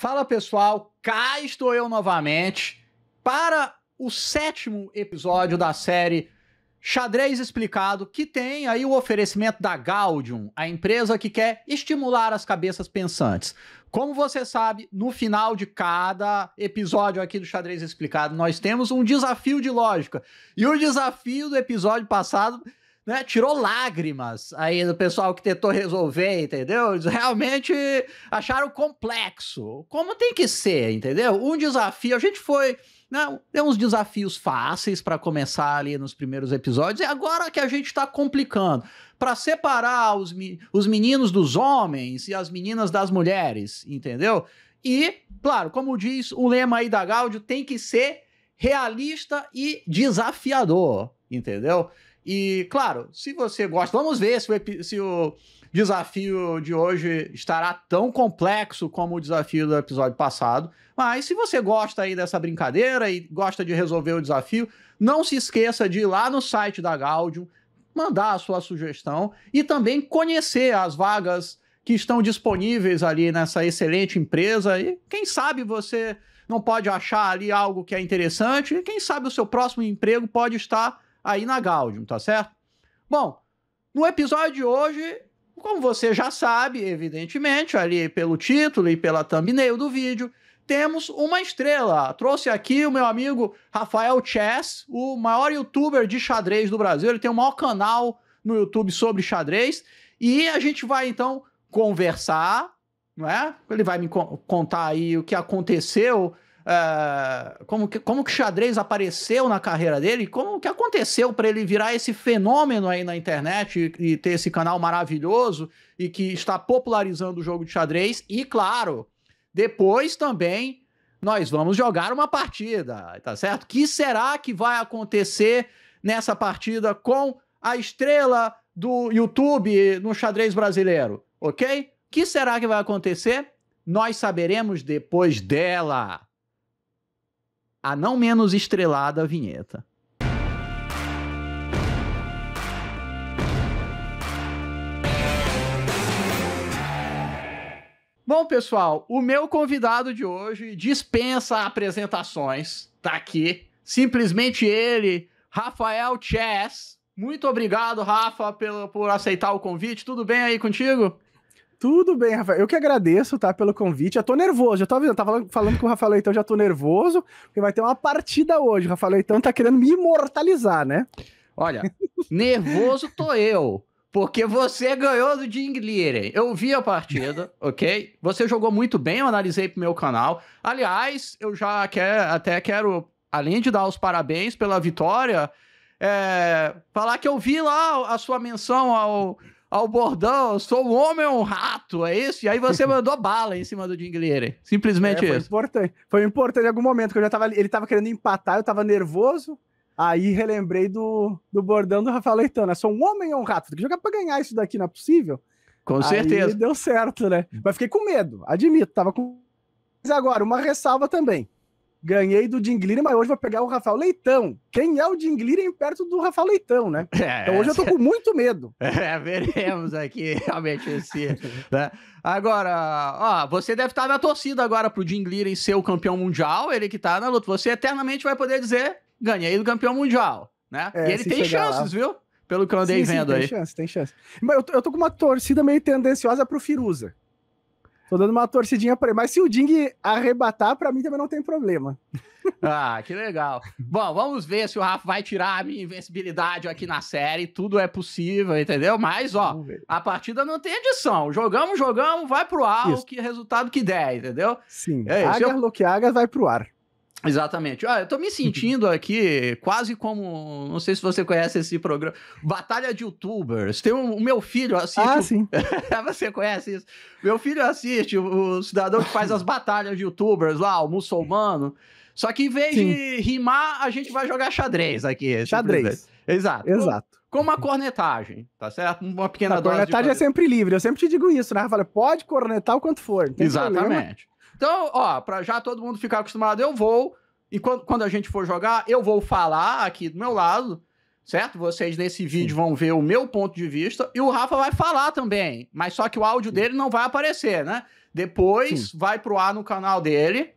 Fala pessoal, cá estou eu novamente para o sétimo episódio da série Xadrez Explicado, que tem aí o oferecimento da Gaudium, a empresa que quer estimular as cabeças pensantes. Como você sabe, no final de cada episódio aqui do Xadrez Explicado, nós temos um desafio de lógica. E o desafio do episódio passado né, tirou lágrimas aí do pessoal que tentou resolver, entendeu? Eles realmente acharam complexo, como tem que ser, entendeu? Um desafio, a gente foi, né, deu uns desafios fáceis para começar ali nos primeiros episódios, e agora que a gente está complicando, para separar os, os meninos dos homens e as meninas das mulheres, entendeu? E, claro, como diz o lema aí da Gáudio, tem que ser realista e desafiador, entendeu? E, claro, se você gosta, vamos ver se o, se o desafio de hoje estará tão complexo como o desafio do episódio passado. Mas se você gosta aí dessa brincadeira e gosta de resolver o desafio, não se esqueça de ir lá no site da Gaudium, mandar a sua sugestão e também conhecer as vagas que estão disponíveis ali nessa excelente empresa. E quem sabe você não pode achar ali algo que é interessante, e quem sabe o seu próximo emprego pode estar aí na Gaudium, tá certo? Bom, no episódio de hoje, como você já sabe, evidentemente, ali pelo título e pela thumbnail do vídeo, temos uma estrela. Trouxe aqui o meu amigo Rafael Chess, o maior youtuber de xadrez do Brasil. Ele tem o maior canal no YouTube sobre xadrez. E a gente vai então conversar, não é? Ele vai me contar aí o que aconteceu Uh, como, que, como que o xadrez apareceu na carreira dele, como que aconteceu para ele virar esse fenômeno aí na internet e, e, ter esse canal maravilhoso e que está popularizando o jogo de xadrez. E claro, depois também nós vamos jogar uma partida, tá certo? Que será que vai acontecer nessa partida com a estrela do YouTube no xadrez brasileiro, ok? Que será que vai acontecer? Nós saberemos depois dela a não menos estrelada vinheta. Bom, pessoal, o meu convidado de hoje dispensa apresentações, tá aqui. Simplesmente ele, Rafael Chess. Muito obrigado, Rafa, pelo, por aceitar o convite. Tudo bem aí contigo? Tudo bem, Rafael. Eu que agradeço, tá, pelo convite. Já tô nervoso, já tô avisando. Tava falando com o Rafael Leitão, já tô nervoso, porque vai ter uma partida hoje. O Rafael Leitão tá querendo me imortalizar, né? Olha, nervoso tô eu, porque você ganhou do Jing Liren. Eu vi a partida, ok? Você jogou muito bem, eu analisei pro meu canal. Aliás, eu já quer, até quero, além de dar os parabéns pela vitória, é, falar que eu vi lá a sua menção ao ao bordão, sou um homem ou é um rato, é isso? E aí você mandou bala em cima do Dingliere. Simplesmente é, foi isso. Importante. Foi importante em algum momento, que eu já tava. Ele tava querendo empatar, eu tava nervoso. Aí relembrei do, do bordão do Rafael Leitão, né? Sou um homem ou é um rato? Tem que jogar pra ganhar isso daqui, não é possível? Com certeza. Aí deu certo, né? Mas fiquei com medo, admito, tava com. Mas agora, uma ressalva também. Ganhei do Jim Glidden, mas hoje vou pegar o Rafael Leitão. Quem é o Jim Glidden perto do Rafael Leitão, né? É, então hoje eu tô é. com muito medo. É, veremos aqui realmente esse. Né? Agora, ó, você deve estar na torcida agora pro Jim Glidden ser o campeão mundial, ele que tá na luta. Você eternamente vai poder dizer: ganhei do campeão mundial, né? É, e ele tem chances, lá. viu? Pelo que eu andei sim, vendo sim, tem aí. Tem chance, tem chance. Mas eu tô, eu tô com uma torcida meio tendenciosa pro Firuza. Tô dando uma torcidinha pra ele. Mas se o Ding arrebatar, pra mim também não tem problema. Ah, que legal. Bom, vamos ver se o Rafa vai tirar a minha invencibilidade aqui na série. Tudo é possível, entendeu? Mas, ó, a partida não tem edição. Jogamos, jogamos, vai pro ar, Isso. que resultado que der, entendeu? Sim. É Agar, eu... Loki Agar vai pro ar. Exatamente. Ah, eu tô me sentindo aqui quase como. Não sei se você conhece esse programa. Batalha de Youtubers. Tem um, o meu filho assiste. Ah, sim. você conhece isso? Meu filho assiste o, cidadão que faz as batalhas de Youtubers lá, o muçulmano. Só que em vez sim. de rimar, a gente vai jogar xadrez aqui. Xadrez. Exato. Exato. Com uma cornetagem, tá certo? Uma pequena a dose. A cornetagem é sempre livre. Eu sempre te digo isso, né? Fala, pode cornetar o quanto for. Exatamente. Problema. Então, ó, pra já todo mundo ficar acostumado, eu vou. E quando, quando a gente for jogar, eu vou falar aqui do meu lado, certo? Vocês nesse vídeo vão ver o meu ponto de vista e o Rafa vai falar também, mas só que o áudio dele não vai aparecer, né? Depois Sim. vai pro ar no canal dele,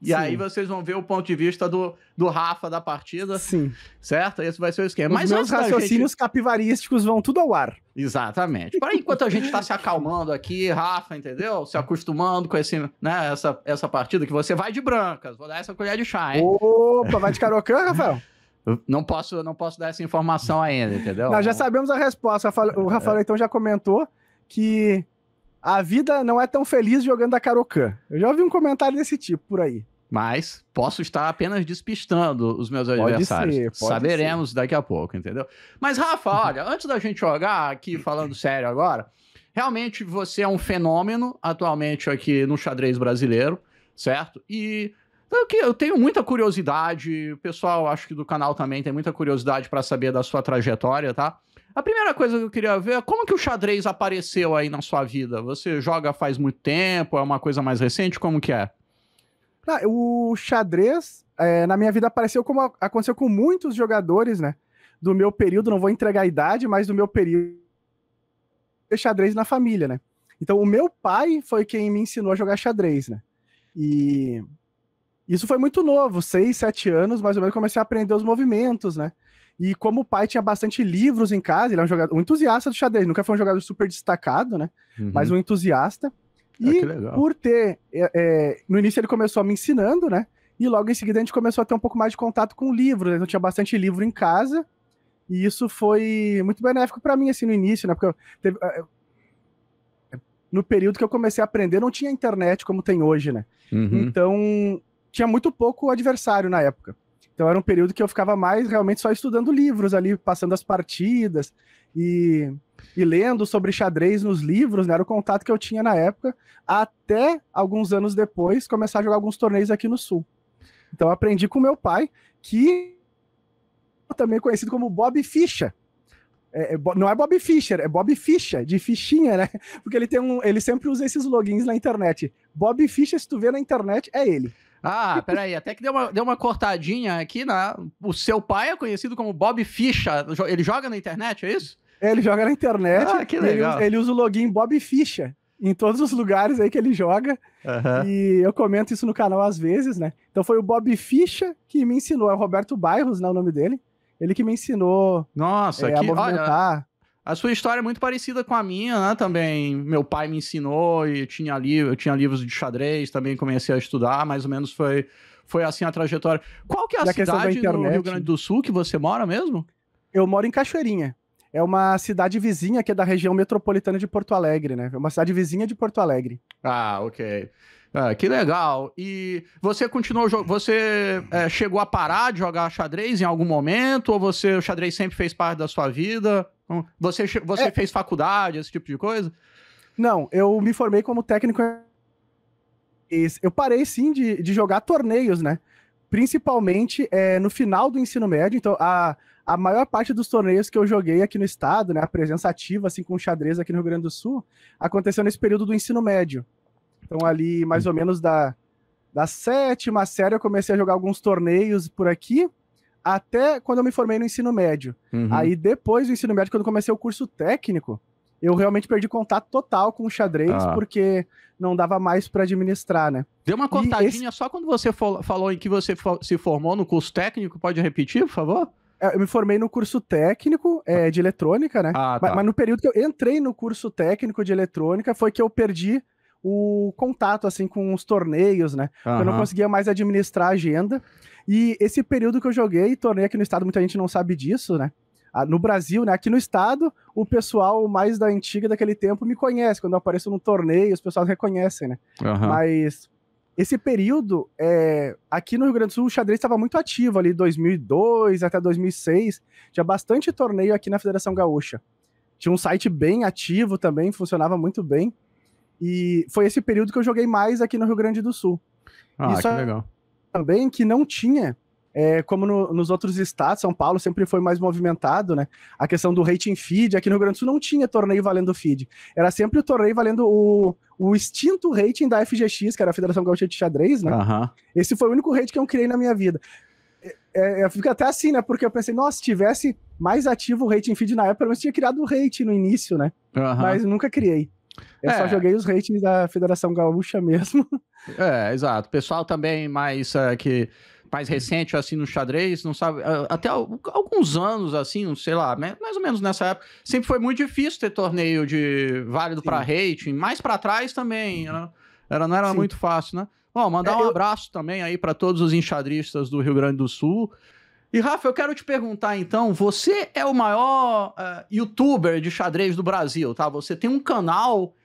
e Sim. aí vocês vão ver o ponto de vista do, do Rafa da partida. Sim. Certo? Esse vai ser o esquema. Os Mas meus raciocínios gente... capivarísticos vão tudo ao ar. Exatamente. Para enquanto a gente está se acalmando aqui, Rafa, entendeu? Se acostumando com esse, né, essa, essa partida que você vai de brancas. Vou dar essa colher de chá, hein? Opa, vai de carocã, Rafael? Não posso, não posso dar essa informação ainda, entendeu? Nós já sabemos a resposta. O Rafael, é. então, já comentou que a vida não é tão feliz jogando a Karokan. Eu já ouvi um comentário desse tipo por aí. Mas posso estar apenas despistando os meus pode adversários. Ser, Saberemos ser. daqui a pouco, entendeu? Mas, Rafa, uhum. olha, antes da gente jogar aqui, falando sério agora, realmente você é um fenômeno atualmente aqui no xadrez brasileiro, certo? E eu tenho muita curiosidade, o pessoal acho que do canal também tem muita curiosidade para saber da sua trajetória, tá? A primeira coisa que eu queria ver é como que o xadrez apareceu aí na sua vida? Você joga faz muito tempo? É uma coisa mais recente? Como que é? Ah, o xadrez, é, na minha vida, apareceu como aconteceu com muitos jogadores, né? Do meu período, não vou entregar a idade, mas do meu período, xadrez na família, né? Então, o meu pai foi quem me ensinou a jogar xadrez, né? E isso foi muito novo, seis, sete anos, mais ou menos, comecei a aprender os movimentos, né? E como o pai tinha bastante livros em casa, ele é um jogador, um entusiasta do xadrez, nunca foi um jogador super destacado, né? Uhum. Mas um entusiasta. Ah, e ah, por ter. É, é, no início ele começou me ensinando, né? E logo em seguida a gente começou a ter um pouco mais de contato com livros. Né? Então tinha bastante livro em casa. E isso foi muito benéfico para mim, assim, no início, né? Porque teve, é, é, no período que eu comecei a aprender, não tinha internet como tem hoje, né? Uhum. Então tinha muito pouco adversário na época. Então era um período que eu ficava mais realmente só estudando livros ali, passando as partidas e, e lendo sobre xadrez nos livros, né? Era o contato que eu tinha na época, até alguns anos depois começar a jogar alguns torneios aqui no Sul. Então aprendi com meu pai, que também conhecido como Bob Ficha. É, é, não é Bob Fischer, é Bob Ficha, de fichinha, né? Porque ele tem um, ele sempre usa esses logins na internet. Bob Ficha, se tu vê na internet, é ele. Ah, peraí, até que deu uma, deu uma cortadinha aqui. Na... O seu pai é conhecido como Bob Ficha. Ele joga na internet, é isso? É, ele joga na internet. Ah, que legal. Ele, ele usa o login Bob Ficha em todos os lugares aí que ele joga. Uhum. E eu comento isso no canal às vezes, né? Então foi o Bob Ficha que me ensinou, é o Roberto Bairros, né, o nome dele. Ele que me ensinou Nossa, é, que, a movimentar. Olha, a sua história é muito parecida com a minha, né? Também meu pai me ensinou e tinha li eu tinha livros de xadrez, também comecei a estudar, mais ou menos foi, foi assim a trajetória. Qual que é a da cidade do Rio Grande do Sul que você mora mesmo? Eu moro em Cachoeirinha. É uma cidade vizinha que é da região metropolitana de Porto Alegre, né? É uma cidade vizinha de Porto Alegre. Ah, ok. Ah, que legal. E você continuou jogando? Você é, chegou a parar de jogar xadrez em algum momento? Ou você o xadrez sempre fez parte da sua vida? Você, você é. fez faculdade, esse tipo de coisa? Não, eu me formei como técnico. Eu parei sim de, de jogar torneios, né? Principalmente é, no final do ensino médio. Então, a, a maior parte dos torneios que eu joguei aqui no estado, né? A presença ativa, assim, com xadrez aqui no Rio Grande do Sul, aconteceu nesse período do ensino médio. Então, ali, mais ou menos da, da sétima série, eu comecei a jogar alguns torneios por aqui até quando eu me formei no ensino médio. Uhum. Aí depois do ensino médio, quando comecei o curso técnico, eu realmente perdi contato total com o xadrez, ah. porque não dava mais para administrar, né? Deu uma cortadinha esse... só quando você falou em que você se formou no curso técnico, pode repetir, por favor? É, eu me formei no curso técnico é, ah. de eletrônica, né? Ah, tá. mas, mas no período que eu entrei no curso técnico de eletrônica foi que eu perdi o contato assim com os torneios, né? Uhum. Eu não conseguia mais administrar a agenda. E esse período que eu joguei, tornei aqui no estado, muita gente não sabe disso, né? Ah, no Brasil, né? Aqui no estado, o pessoal mais da antiga daquele tempo me conhece. Quando eu apareço num torneio, os pessoal reconhecem, né? Uhum. Mas esse período, é... aqui no Rio Grande do Sul, o xadrez estava muito ativo ali, 2002 até 2006. Tinha bastante torneio aqui na Federação Gaúcha. Tinha um site bem ativo também, funcionava muito bem. E foi esse período que eu joguei mais aqui no Rio Grande do Sul. Ah, Isso que é legal também que não tinha, é, como no, nos outros estados, São Paulo sempre foi mais movimentado, né? A questão do rating feed, aqui no Rio Grande do Sul não tinha torneio valendo feed. Era sempre o torneio valendo o, o extinto rating da FGX, que era a Federação Gaúcha de Xadrez, né? Uhum. Esse foi o único rating que eu criei na minha vida. É, é, eu fico até assim, né? Porque eu pensei, nossa, se tivesse mais ativo o rating feed na época, eu tinha criado o rating no início, né? Uhum. Mas nunca criei. Eu é. só joguei os ratings da Federação Gaúcha mesmo. É, exato. Pessoal também mais uh, que mais recente assim no xadrez, não sabe, até alguns anos assim, não sei lá, mais ou menos nessa época, sempre foi muito difícil ter torneio de válido para rating, mais para trás também, uhum. né? era, não era Sim. muito fácil, né? Bom, mandar é, um eu... abraço também aí para todos os enxadristas do Rio Grande do Sul. E Rafa, eu quero te perguntar então, você é o maior uh, youtuber de xadrez do Brasil, tá? Você tem um canal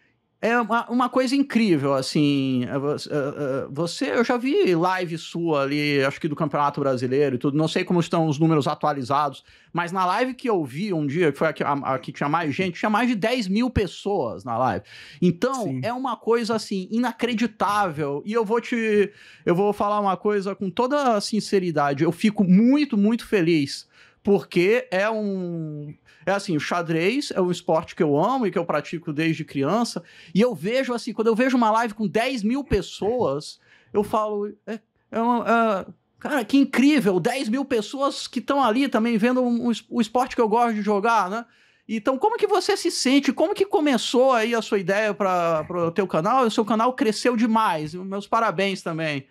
é uma, uma, coisa incrível, assim. É é, é, você, eu já vi live sua ali, acho que do Campeonato Brasileiro e tudo. Não sei como estão os números atualizados, mas na live que eu vi um dia, que foi a, a, a que tinha mais gente, tinha mais de 10 mil pessoas na live. Então, Sim. é uma coisa, assim, inacreditável. E eu vou te. Eu vou falar uma coisa com toda a sinceridade. Eu fico muito, muito feliz porque é um. É assim, o xadrez é um esporte que eu amo e que eu pratico desde criança. E eu vejo, assim, quando eu vejo uma live com 10 mil pessoas, eu falo. É, é uma, é, cara, que incrível! 10 mil pessoas que estão ali também vendo um, um, o esporte que eu gosto de jogar, né? Então, como que você se sente? Como que começou aí a sua ideia para o teu canal? O seu canal cresceu demais. Meus parabéns também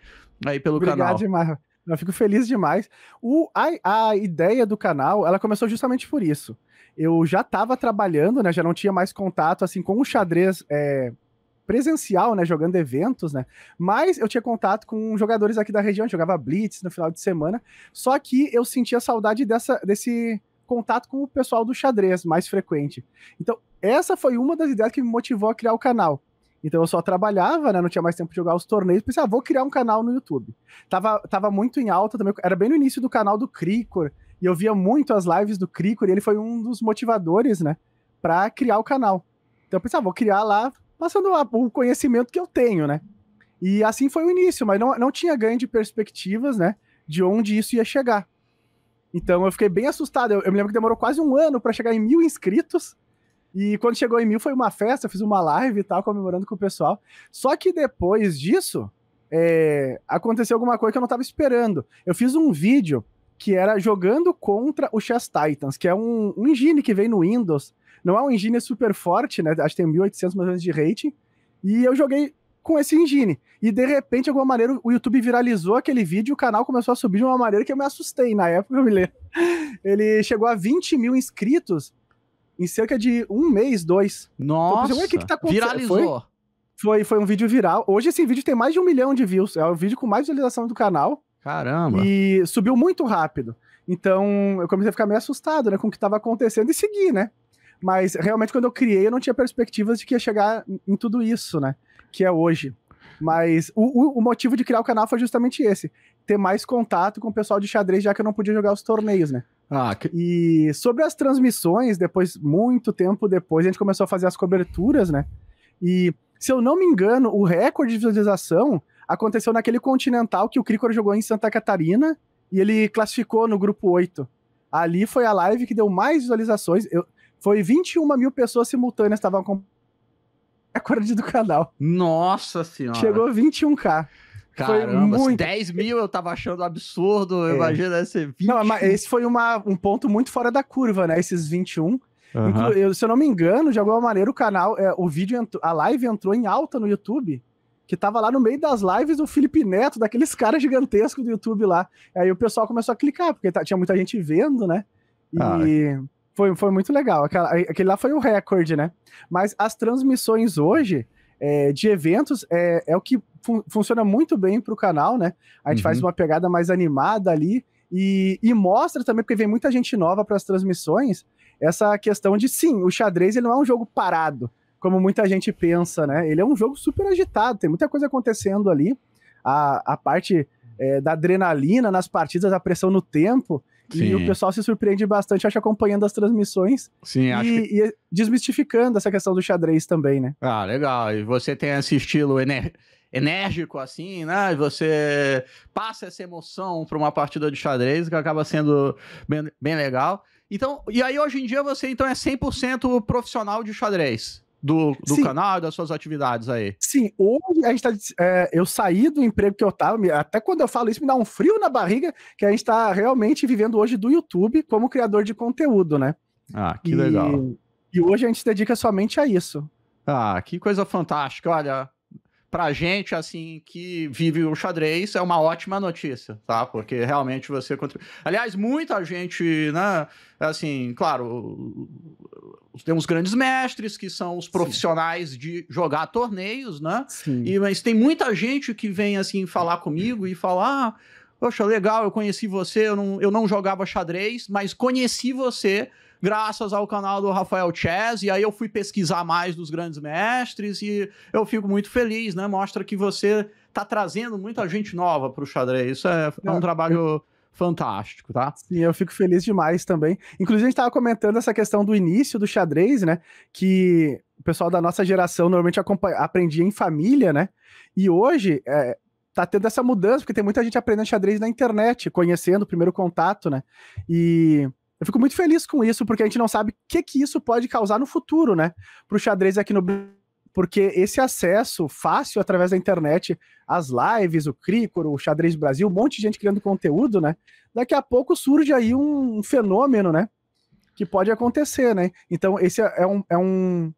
aí pelo Obrigado canal. Obrigado demais. Eu fico feliz demais. O, a, a ideia do canal, ela começou justamente por isso eu já estava trabalhando, né? Já não tinha mais contato assim com o xadrez é, presencial, né? Jogando eventos, né? Mas eu tinha contato com jogadores aqui da região, jogava blitz no final de semana. Só que eu sentia saudade dessa, desse contato com o pessoal do xadrez mais frequente. Então essa foi uma das ideias que me motivou a criar o canal. Então eu só trabalhava, né? Não tinha mais tempo de jogar os torneios. Pensei, ah, vou criar um canal no YouTube. Tava, tava muito em alta também. Era bem no início do canal do Cricor, e eu via muito as lives do Cricor e ele foi um dos motivadores, né? Pra criar o canal. Então eu pensava, vou criar lá, passando o conhecimento que eu tenho, né? E assim foi o início, mas não, não tinha ganho de perspectivas, né? De onde isso ia chegar. Então eu fiquei bem assustado. Eu, eu me lembro que demorou quase um ano para chegar em mil inscritos. E quando chegou em mil foi uma festa, fiz uma live e tal, comemorando com o pessoal. Só que depois disso, é, aconteceu alguma coisa que eu não estava esperando. Eu fiz um vídeo que era jogando contra o Chess Titans, que é um, um engine que vem no Windows. Não é um engine super forte, né? Acho que tem 1.800 milhões de rating. E eu joguei com esse engine. E de repente, de alguma maneira, o YouTube viralizou aquele vídeo e o canal começou a subir de uma maneira que eu me assustei na época, eu me lembro. Ele chegou a 20 mil inscritos em cerca de um mês, dois. Nossa! Então, o que, que tá acontecendo? Viralizou. Foi, foi, foi um vídeo viral. Hoje esse vídeo tem mais de um milhão de views. É o vídeo com mais visualização do canal. Caramba! E subiu muito rápido. Então eu comecei a ficar meio assustado né, com o que estava acontecendo e segui, né? Mas realmente, quando eu criei, eu não tinha perspectivas de que ia chegar em tudo isso, né? Que é hoje. Mas o, o, motivo de criar o canal foi justamente esse: ter mais contato com o pessoal de xadrez, já que eu não podia jogar os torneios, né? Ah, que... E sobre as transmissões, depois, muito tempo depois, a gente começou a fazer as coberturas, né? E, se eu não me engano, o recorde de visualização aconteceu naquele Continental que o Cricor jogou em Santa Catarina e ele classificou no grupo 8. Ali foi a live que deu mais visualizações. Eu, foi 21 mil pessoas simultâneas estavam com recorde do canal. Nossa senhora. Chegou 21k. Caramba, foi assim, muito... 10 mil eu tava achando absurdo, é. imagina esse 20. Não, mas esse foi uma, um ponto muito fora da curva, né? Esses 21. Uhum. Inclu eu, se eu não me engano, de alguma maneira o canal, é, o vídeo, a live entrou em alta no YouTube que tava lá no meio das lives do Felipe Neto, daqueles caras gigantescos do YouTube lá. Aí o pessoal começou a clicar, porque tá, tinha muita gente vendo, né? E ah, é. foi, foi muito legal. Aquela, aquele lá foi o recorde, né? Mas as transmissões hoje é, de eventos é, é o que fun funciona muito bem para o canal, né? A gente uhum. faz uma pegada mais animada ali e, e mostra também, porque vem muita gente nova para as transmissões, essa questão de sim, o xadrez ele não é um jogo parado como muita gente pensa, né? Ele é um jogo super agitado, tem muita coisa acontecendo ali. A, a parte é, da adrenalina nas partidas, a pressão no tempo. Sim. E o pessoal se surpreende bastante, acho, acompanhando as transmissões. Sim, e, acho que... e desmistificando essa questão do xadrez também, né? Ah, legal. E você tem esse estilo ener... enérgico, assim, né? E você passa essa emoção para uma partida de xadrez, que acaba sendo bem, bem legal. Então, e aí hoje em dia você então é 100% profissional de xadrez? do, do canal e das suas atividades aí. Sim, hoje a gente tá, é, eu saí do emprego que eu estava até quando eu falo isso me dá um frio na barriga, que a gente está realmente vivendo hoje do YouTube como criador de conteúdo, né? Ah, que e, legal. E hoje a gente se dedica somente a isso. Ah, que coisa fantástica, olha pra gente, assim, que vive o xadrez, é uma ótima notícia, tá? Porque realmente você contribui. Aliás, muita gente, né? Assim, claro, temos grandes mestres que são os profissionais Sim. de jogar torneios, né? Sim. E, mas tem muita gente que vem, assim, falar comigo e falar. Ah, Poxa, legal, eu conheci você, eu não, eu não jogava xadrez, mas conheci você graças ao canal do Rafael Chess, e aí eu fui pesquisar mais dos grandes mestres e eu fico muito feliz, né? Mostra que você tá trazendo muita gente nova para o xadrez. Isso é, é um trabalho fantástico, tá? Sim, eu fico feliz demais também. Inclusive, a gente estava comentando essa questão do início do xadrez, né? Que o pessoal da nossa geração normalmente aprendia em família, né? E hoje é, tá tendo essa mudança, porque tem muita gente aprendendo xadrez na internet, conhecendo o primeiro contato, né? E eu fico muito feliz com isso, porque a gente não sabe o que, que isso pode causar no futuro, né? Para o xadrez aqui no porque esse acesso fácil através da internet, as lives, o Crícoro, o Xadrez Brasil, um monte de gente criando conteúdo, né? Daqui a pouco surge aí um fenômeno, né? Que pode acontecer, né? Então, esse é, é um, é um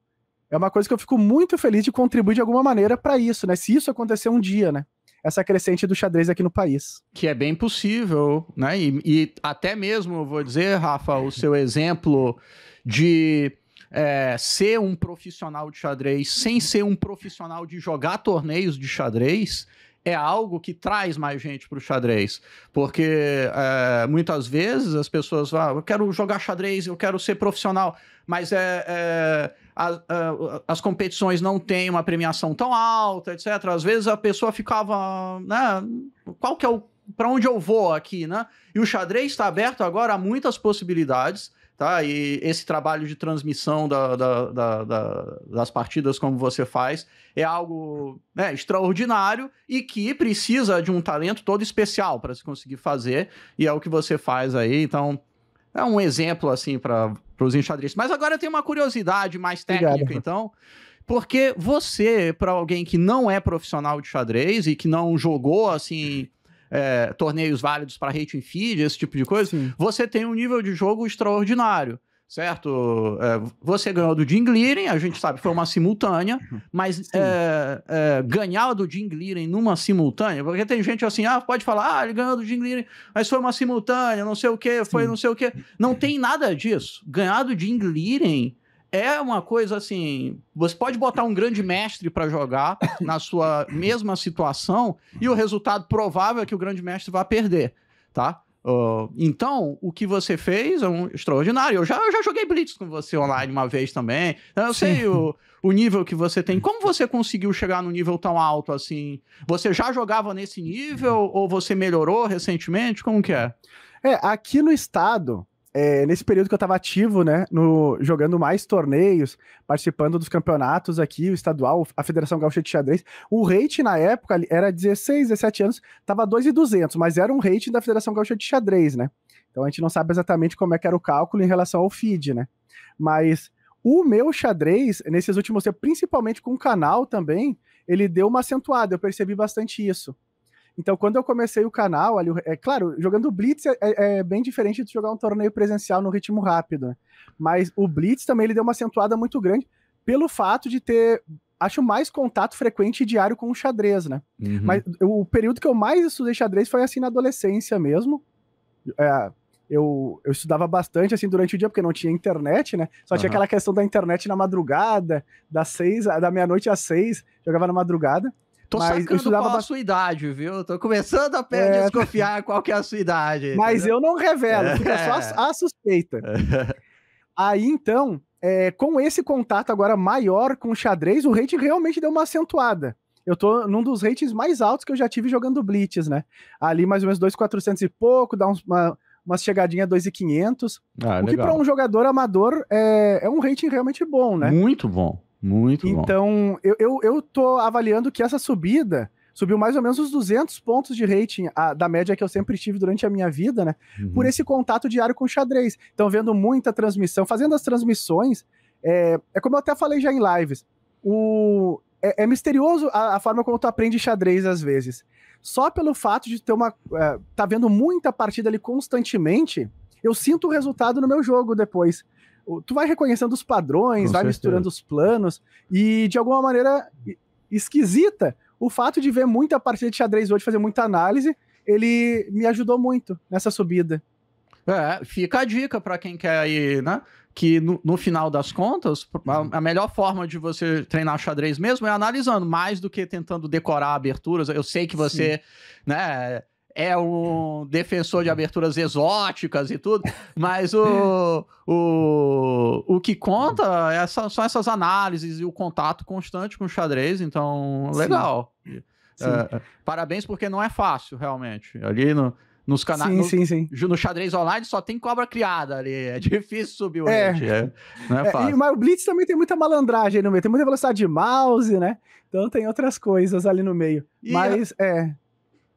é uma coisa que eu fico muito feliz de contribuir de alguma maneira para isso, né? Se isso acontecer um dia, né? essa crescente do xadrez aqui no país. Que é bem possível, né? E, e até mesmo, vou dizer, Rafa, o seu exemplo de é, ser um profissional de xadrez sem ser um profissional de jogar torneios de xadrez é algo que traz mais gente para o xadrez. Porque é, muitas vezes as pessoas falam, ah, eu quero jogar xadrez, eu quero ser profissional, mas é, é as competições não têm uma premiação tão alta, etc. Às vezes a pessoa ficava, né? Qual que é o para onde eu vou aqui, né? E o xadrez está aberto agora a muitas possibilidades, tá? E esse trabalho de transmissão da, da, da, das partidas, como você faz, é algo né, extraordinário e que precisa de um talento todo especial para se conseguir fazer, e é o que você faz aí. Então, é um exemplo, assim, para para os enxadristas. Mas agora eu tenho uma curiosidade mais técnica, Obrigado. então. Porque você, para alguém que não é profissional de xadrez e que não jogou assim é, torneios válidos para rating feed, esse tipo de coisa, Sim. você tem um nível de jogo extraordinário certo? É, você ganhou do Jim a gente sabe que foi uma simultânea, uhum. mas é, é, ganhar do Jim numa simultânea, porque tem gente assim, ah, pode falar, ah, ele ganhou do Jim mas foi uma simultânea, não sei o que, foi Sim. não sei o que. Não tem nada disso. Ganhar do Jim é uma coisa assim, você pode botar um grande mestre para jogar na sua mesma situação e o resultado provável é que o grande mestre vá perder, tá? Uh, então, o que você fez é um extraordinário. Eu já, eu já joguei Blitz com você online uma vez também. Eu Sim. sei o, o nível que você tem. Como você conseguiu chegar num nível tão alto assim? Você já jogava nesse nível ou você melhorou recentemente? Como que é? É, aqui no estado, é, nesse período que eu estava ativo, né, no, jogando mais torneios, participando dos campeonatos aqui, o estadual, a Federação Gaúcha de Xadrez, o rate na época era 16, 17 anos, tava 2,200, mas era um rate da Federação Gaúcha de Xadrez, né? Então a gente não sabe exatamente como é que era o cálculo em relação ao feed, né? Mas o meu xadrez, nesses últimos tempos, principalmente com o canal também, ele deu uma acentuada, eu percebi bastante isso. Então, quando eu comecei o canal, ali, é claro, jogando Blitz é, é, é, bem diferente de jogar um torneio presencial no ritmo rápido, né? mas o Blitz também ele deu uma acentuada muito grande pelo fato de ter, acho, mais contato frequente e diário com o xadrez, né? Uhum. Mas o período que eu mais estudei xadrez foi assim na adolescência mesmo. É, eu, eu estudava bastante assim durante o dia, porque não tinha internet, né? Só uhum. tinha aquela questão da internet na madrugada, das seis, da meia-noite às seis, jogava na madrugada. Tô mas sacando eu estudava qual a sua idade, viu? Tô começando a é... desconfiar qual que é a sua idade. Mas entendeu? eu não revelo, é. fica só a, a suspeita. Aí então, é, com esse contato agora maior com o xadrez, o rate realmente deu uma acentuada. Eu tô num dos ratings mais altos que eu já tive jogando Blitz, né? Ali mais ou menos 2,400 e pouco, dá uns, uma, umas chegadinhas 2,500. Ah, o legal. que para um jogador amador é, é um rating realmente bom, né? Muito bom. Muito então, bom. Então, eu, eu, eu tô avaliando que essa subida subiu mais ou menos uns 200 pontos de rating a, da média que eu sempre tive durante a minha vida, né? Uhum. Por esse contato diário com o xadrez. Então, vendo muita transmissão, fazendo as transmissões, é, é como eu até falei já em lives, o, é, é misterioso a, a, forma como tu aprende xadrez às vezes. Só pelo fato de ter uma. É, tá vendo muita partida ali constantemente, eu sinto o resultado no meu jogo depois tu vai reconhecendo os padrões, Com vai certeza. misturando os planos, e de alguma maneira esquisita, o fato de ver muita partida de xadrez hoje, fazer muita análise, ele me ajudou muito nessa subida. É, fica a dica para quem quer ir, né? Que no, no final das contas, a, uhum. a, melhor forma de você treinar xadrez mesmo é analisando, mais do que tentando decorar aberturas. Eu sei que você, Sim. né? é um defensor de aberturas exóticas e tudo, mas o, o, o que conta é, são essas análises e o contato constante com o xadrez, então, legal. Sim. Sim. É, parabéns, porque não é fácil, realmente. Ali no, nos canais. No, sim, sim. no xadrez online só tem cobra criada ali. É difícil subir o é. é, não é, é fácil. E, mas o Blitz também tem muita malandragem no meio. Tem muita velocidade de mouse, né? Então tem outras coisas ali no meio. E mas é...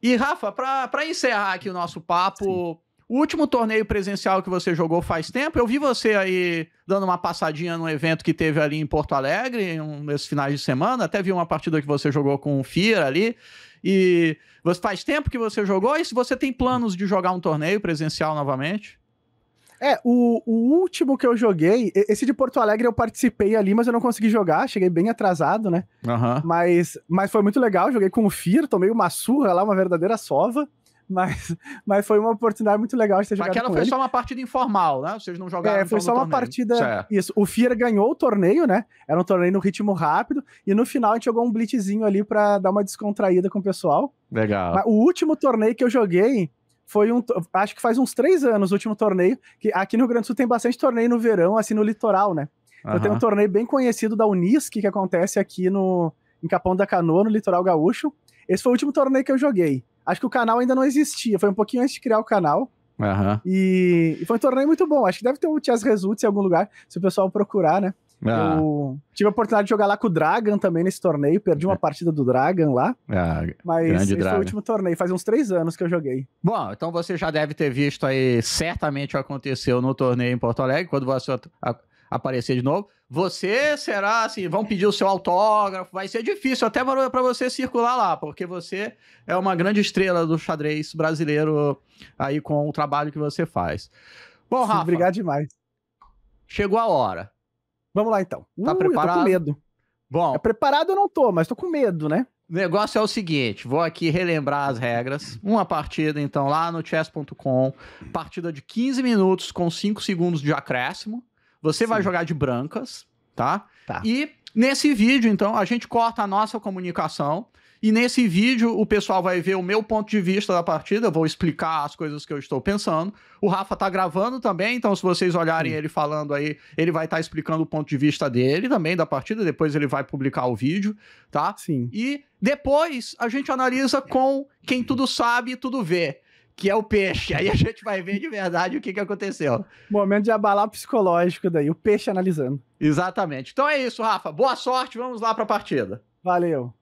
E, Rafa, para encerrar aqui o nosso papo, Sim. o último torneio presencial que você jogou faz tempo, eu vi você aí dando uma passadinha num evento que teve ali em Porto Alegre, um, nesses finais de semana, até vi uma partida que você jogou com o Fira ali. E faz tempo que você jogou, e se você tem planos de jogar um torneio presencial novamente? É, o, o último que eu joguei, esse de Porto Alegre eu participei ali, mas eu não consegui jogar, cheguei bem atrasado, né? Uhum. Mas, mas foi muito legal, joguei com o Fir, tomei uma surra lá, uma verdadeira sova. Mas, mas foi uma oportunidade muito legal de ter jogado Aquela foi ele. só uma partida informal, né? Vocês não jogaram É, foi só uma torneio. partida. Certo. Isso. O Fier ganhou o torneio, né? Era um torneio no ritmo rápido. E no final a gente jogou um blitzinho ali para dar uma descontraída com o pessoal. Legal. Mas o último torneio que eu joguei, foi um. Acho que faz uns três anos o último torneio, que aqui no Rio Grande do Sul tem bastante torneio no verão, assim, no litoral, né? Então uhum. tem um torneio bem conhecido da Unisc que acontece aqui no em Capão da Canoa, no litoral gaúcho. Esse foi o último torneio que eu joguei. Acho que o canal ainda não existia, foi um pouquinho antes de criar o canal. Uhum. E, e, foi um torneio muito bom. Acho que deve ter um Chess Results em algum lugar, se o pessoal procurar, né? Ah. Eu tive a oportunidade de jogar lá com o Dragon também nesse torneio. Perdi uma é. partida do Dragon lá. Ah, mas esse Dragon. foi o último torneio, faz uns três anos que eu joguei. Bom, então você já deve ter visto aí certamente o que aconteceu no torneio em Porto Alegre, quando você aparecer de novo. Você será assim, vão pedir o seu autógrafo, vai ser difícil até para você circular lá, porque você é uma grande estrela do xadrez brasileiro aí com o trabalho que você faz. Bom, Rafa. Obrigado demais. Chegou a hora. Vamos lá então. Tá uh, preparado? Eu tô com medo. Bom. É preparado eu não tô, mas tô com medo, né? O negócio é o seguinte, vou aqui relembrar as regras. Uma partida, então, lá no chess.com, partida de 15 minutos com 5 segundos de acréscimo. Você Sim. vai jogar de brancas, tá? tá? E nesse vídeo, então, a gente corta a nossa comunicação e nesse vídeo, o pessoal vai ver o meu ponto de vista da partida, vou explicar as coisas que eu estou pensando. O Rafa tá gravando também, então se vocês olharem Sim. ele falando aí, ele vai estar tá explicando o ponto de vista dele também da partida, depois ele vai publicar o vídeo, tá? Sim. E depois a gente analisa com quem tudo sabe e tudo vê que é o peixe. Aí a gente vai ver de verdade o que, que aconteceu. Momento de abalar psicológico daí, o peixe analisando. Exatamente. Então é isso, Rafa. Boa sorte, vamos lá para a partida. Valeu.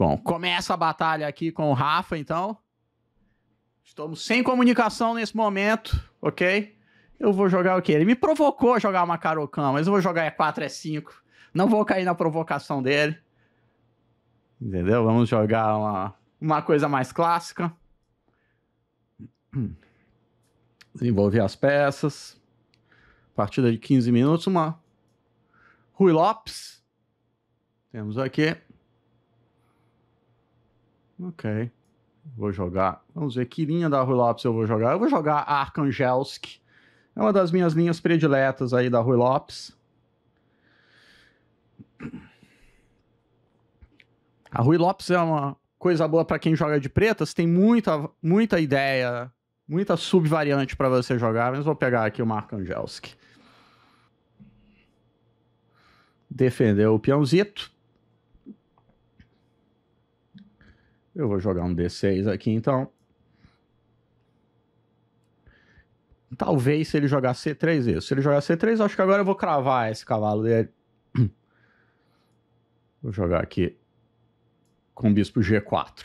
Bom, começa a batalha aqui com o Rafa, então. Estamos sem comunicação nesse momento, ok? Eu vou jogar o quê? Ele me provocou a jogar uma Karokan, mas eu vou jogar E4, E5. É Não vou cair na provocação dele. Entendeu? Vamos jogar uma, uma coisa mais clássica. Desenvolver as peças. Partida de 15 minutos, uma. Rui Lopes. Temos aqui Ok. Vou jogar. Vamos ver que linha da Rui Lopes eu vou jogar. Eu vou jogar a Arkangelsk. É uma das minhas linhas prediletas aí da Rui Lopes. A Rui Lopes é uma coisa boa para quem joga de pretas. Tem muita, muita ideia, muita subvariante para você jogar. Mas vou pegar aqui o Marco Defendeu o peãozito. Eu vou jogar um D6 aqui, então. Talvez se ele jogar C3, isso. Se ele jogar C3, acho que agora eu vou cravar esse cavalo dele. Vou jogar aqui com o bispo G4.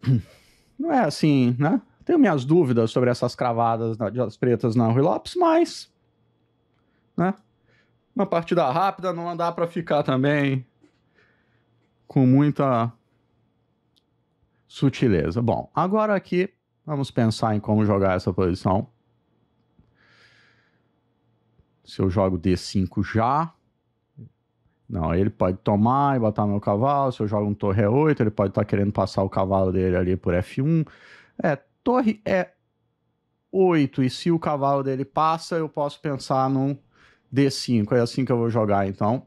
Não é assim, né? Tenho minhas dúvidas sobre essas cravadas das pretas na Rui Lopes, mas. Né? Uma partida rápida, não dá para ficar também com muita sutileza. Bom, agora aqui vamos pensar em como jogar essa posição. Se eu jogo D5 já, não, ele pode tomar e botar meu cavalo. Se eu jogo um torre E8, ele pode estar tá querendo passar o cavalo dele ali por F1. É, torre E8. E se o cavalo dele passa, eu posso pensar num D5, é assim que eu vou jogar então.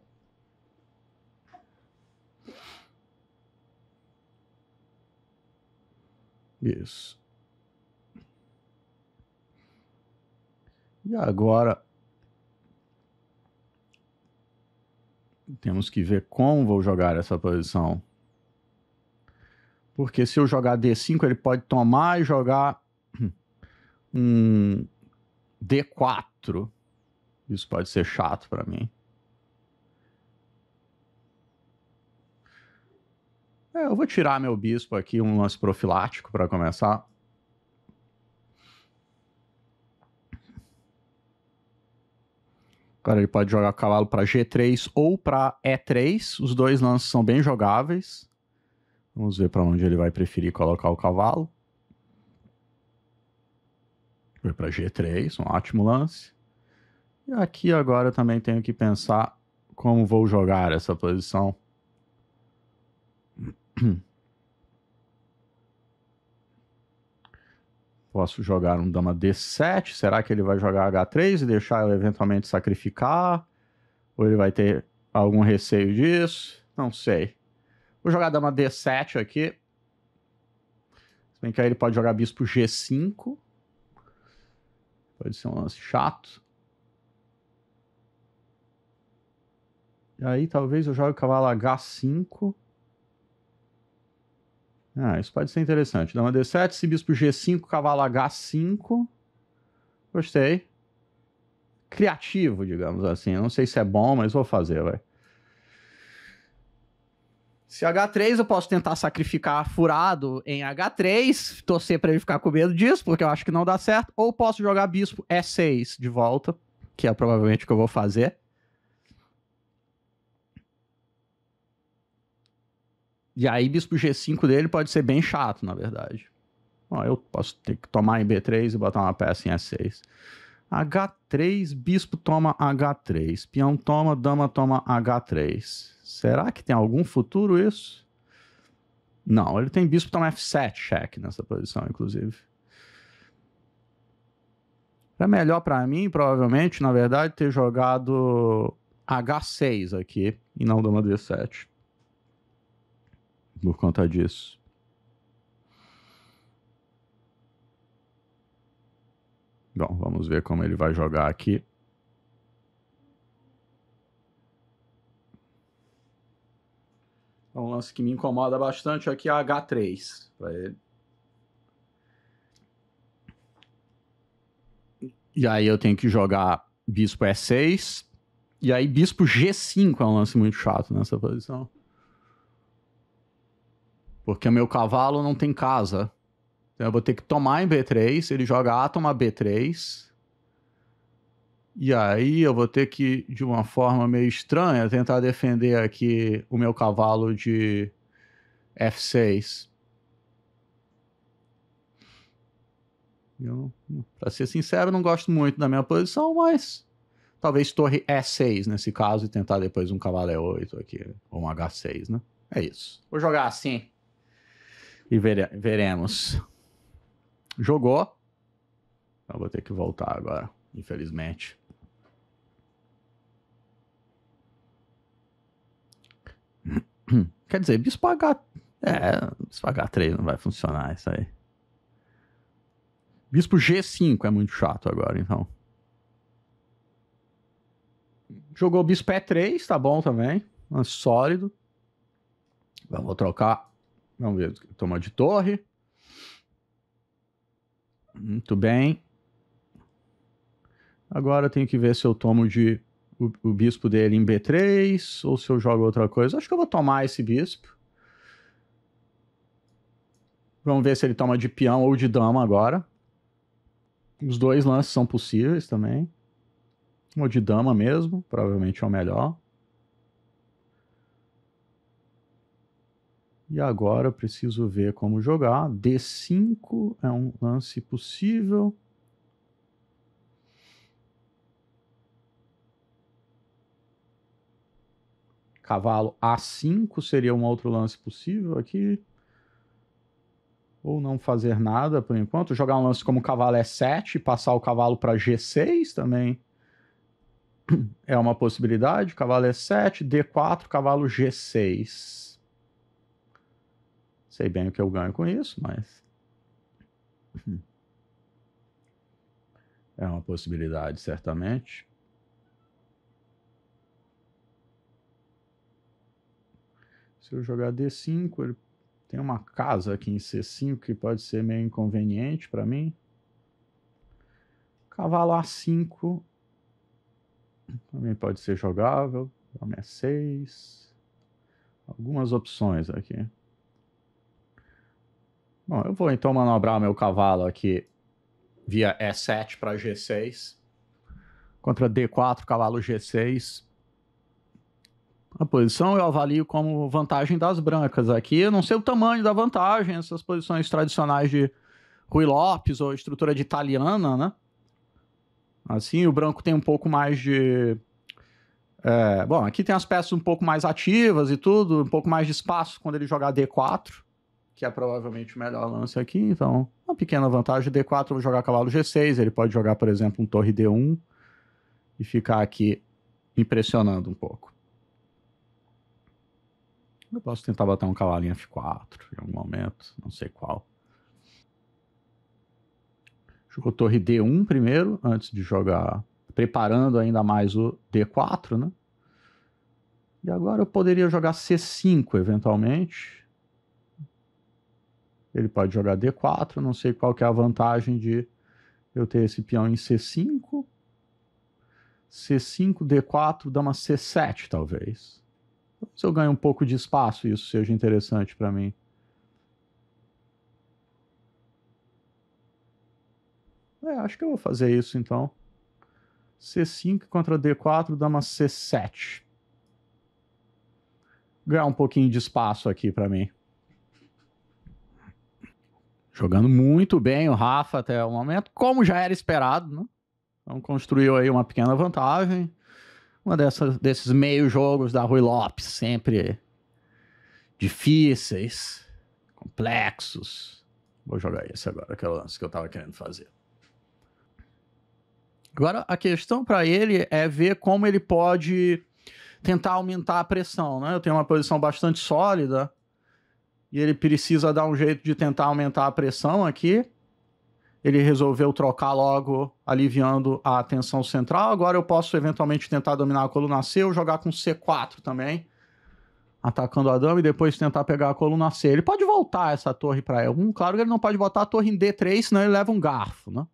Isso. E agora temos que ver como vou jogar essa posição. Porque se eu jogar D5, ele pode tomar e jogar um D4. Isso pode ser chato para mim. É, eu vou tirar meu bispo aqui, um lance profilático para começar. Agora ele pode jogar o cavalo para G3 ou para E3. Os dois lances são bem jogáveis. Vamos ver para onde ele vai preferir colocar o cavalo. Foi para G3, um ótimo lance. E aqui agora eu também tenho que pensar como vou jogar essa posição. Posso jogar um dama D7. Será que ele vai jogar H3 e deixar eu eventualmente sacrificar? Ou ele vai ter algum receio disso? Não sei. Vou jogar dama D7 aqui. Se bem que aí ele pode jogar bispo G5. Pode ser um lance chato. E Aí talvez eu jogue o cavalo H5. Ah, isso pode ser interessante. Dama D7, se bispo G5, cavalo H5. Gostei. Criativo, digamos assim. Eu não sei se é bom, mas vou fazer, vai. Se H3 eu posso tentar sacrificar furado em H3, torcer para ele ficar com medo disso, porque eu acho que não dá certo, ou posso jogar bispo E6 de volta, que é provavelmente o que eu vou fazer. E aí, bispo G5 dele pode ser bem chato, na verdade. Ó, eu posso ter que tomar em B3 e botar uma peça em E6. H3, bispo toma H3, peão toma, dama toma H3. Será que tem algum futuro isso? Não, ele tem bispo toma F7 cheque nessa posição, inclusive. É melhor para mim, provavelmente, na verdade, ter jogado H6 aqui e não dama D7 por conta disso. Bom, vamos ver como ele vai jogar aqui. É um lance que me incomoda bastante aqui é a H3 para ele. E aí eu tenho que jogar bispo E6. E aí bispo G5 é um lance muito chato nessa posição porque o meu cavalo não tem casa. Então eu vou ter que tomar em B3, ele joga A, toma B3. E aí eu vou ter que, de uma forma meio estranha, tentar defender aqui o meu cavalo de F6. Para pra ser sincero, não gosto muito da minha posição, mas talvez torre E6 nesse caso e tentar depois um cavalo E8 aqui, ou um H6, né? É isso. Vou jogar assim. E vere, veremos. Jogou. Eu vou ter que voltar agora, infelizmente. Quer dizer, bispo H... É, bispo H3 não vai funcionar isso aí. Bispo G5 é muito chato agora, então. Jogou bispo E3, tá bom também. Mas é sólido. Vamos trocar Vamos ver. Tomou de torre. Muito bem. Agora eu tenho que ver se eu tomo de o, o, bispo dele em B3 ou se eu jogo outra coisa. Acho que eu vou tomar esse bispo. Vamos ver se ele toma de peão ou de dama agora. Os dois lances são possíveis também. Ou de dama mesmo, provavelmente é o melhor. E agora eu preciso ver como jogar. D5 é um lance possível. Cavalo A5 seria um outro lance possível aqui. Ou não fazer nada por enquanto. Jogar um lance como cavalo E7 e passar o cavalo para G6 também é uma possibilidade. Cavalo E7, D4, cavalo G6 sei bem o que eu ganho com isso, mas. É uma possibilidade, certamente. Se eu jogar D5, ele tem uma casa aqui em C5 que pode ser meio inconveniente para mim. Cavalo A5 também pode ser jogável. Dama E6. Algumas opções aqui. Bom, eu vou então manobrar meu cavalo aqui via E7 para G6. Contra D4, cavalo G6. A posição eu avalio como vantagem das brancas aqui. Eu não sei o tamanho da vantagem, essas posições tradicionais de Rui Lopes ou estrutura de italiana, né? Assim, o branco tem um pouco mais de. É, bom, aqui tem as peças um pouco mais ativas e tudo, um pouco mais de espaço quando ele jogar D4 que é provavelmente o melhor lance aqui. Então, uma pequena vantagem. D4 eu vou jogar cavalo G6. Ele pode jogar, por exemplo, um torre D1 e ficar aqui impressionando um pouco. Eu posso tentar botar um cavalo em F4 em algum momento, não sei qual. Jogou torre D1 primeiro, antes de jogar, preparando ainda mais o D4, né? E agora eu poderia jogar C5 eventualmente ele pode jogar D4, não sei qual que é a vantagem de eu ter esse peão em C5. C5, D4, dama C7, talvez. Se eu ganho um pouco de espaço, isso seja interessante para mim. É, acho que eu vou fazer isso então. C5 contra D4, dama C7. Ganhar um pouquinho de espaço aqui para mim. Jogando muito bem o Rafa até o momento, como já era esperado, né? Então construiu aí uma pequena vantagem. Uma dessas, desses meio jogos da Rui Lopes, sempre difíceis, complexos. Vou jogar esse agora, que é o lance que eu estava querendo fazer. Agora, a questão para ele é ver como ele pode tentar aumentar a pressão, né? Eu tenho uma posição bastante sólida, e ele precisa dar um jeito de tentar aumentar a pressão aqui. Ele resolveu trocar logo, aliviando a tensão central. Agora eu posso eventualmente tentar dominar a coluna C ou jogar com C4 também, atacando a dama e depois tentar pegar a coluna C. Ele pode voltar essa torre para E1. Claro que ele não pode botar a torre em D3, senão ele leva um garfo, né?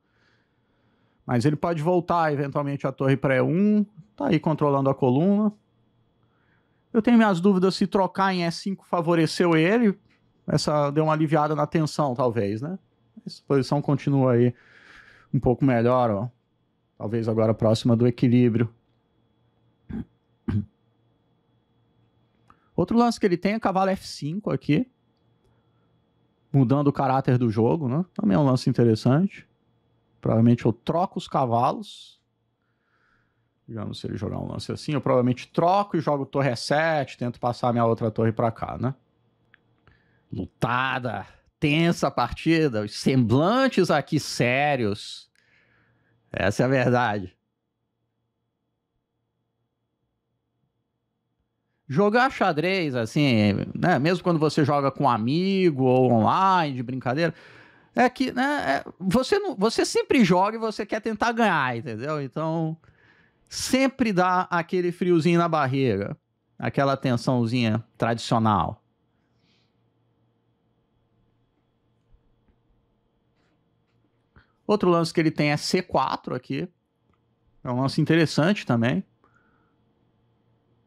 Mas ele pode voltar eventualmente a torre para E1, tá aí controlando a coluna. Eu tenho minhas dúvidas se trocar em E5 favoreceu ele, essa deu uma aliviada na tensão, talvez, né? A exposição continua aí um pouco melhor, ó. Talvez agora próxima do equilíbrio. Outro lance que ele tem é cavalo F5 aqui. Mudando o caráter do jogo, né? Também é um lance interessante. Provavelmente eu troco os cavalos. Digamos, se ele jogar um lance assim, eu provavelmente troco e jogo torre E7, tento passar minha outra torre para cá, né? Lutada, tensa partida, os semblantes aqui sérios. Essa é a verdade. Jogar xadrez, assim, né, mesmo quando você joga com um amigo ou online, de brincadeira, é que né, é, você, não, você sempre joga e você quer tentar ganhar, entendeu? Então, sempre dá aquele friozinho na barriga, aquela tensãozinha tradicional. Outro lance que ele tem é C4 aqui. É um lance interessante também.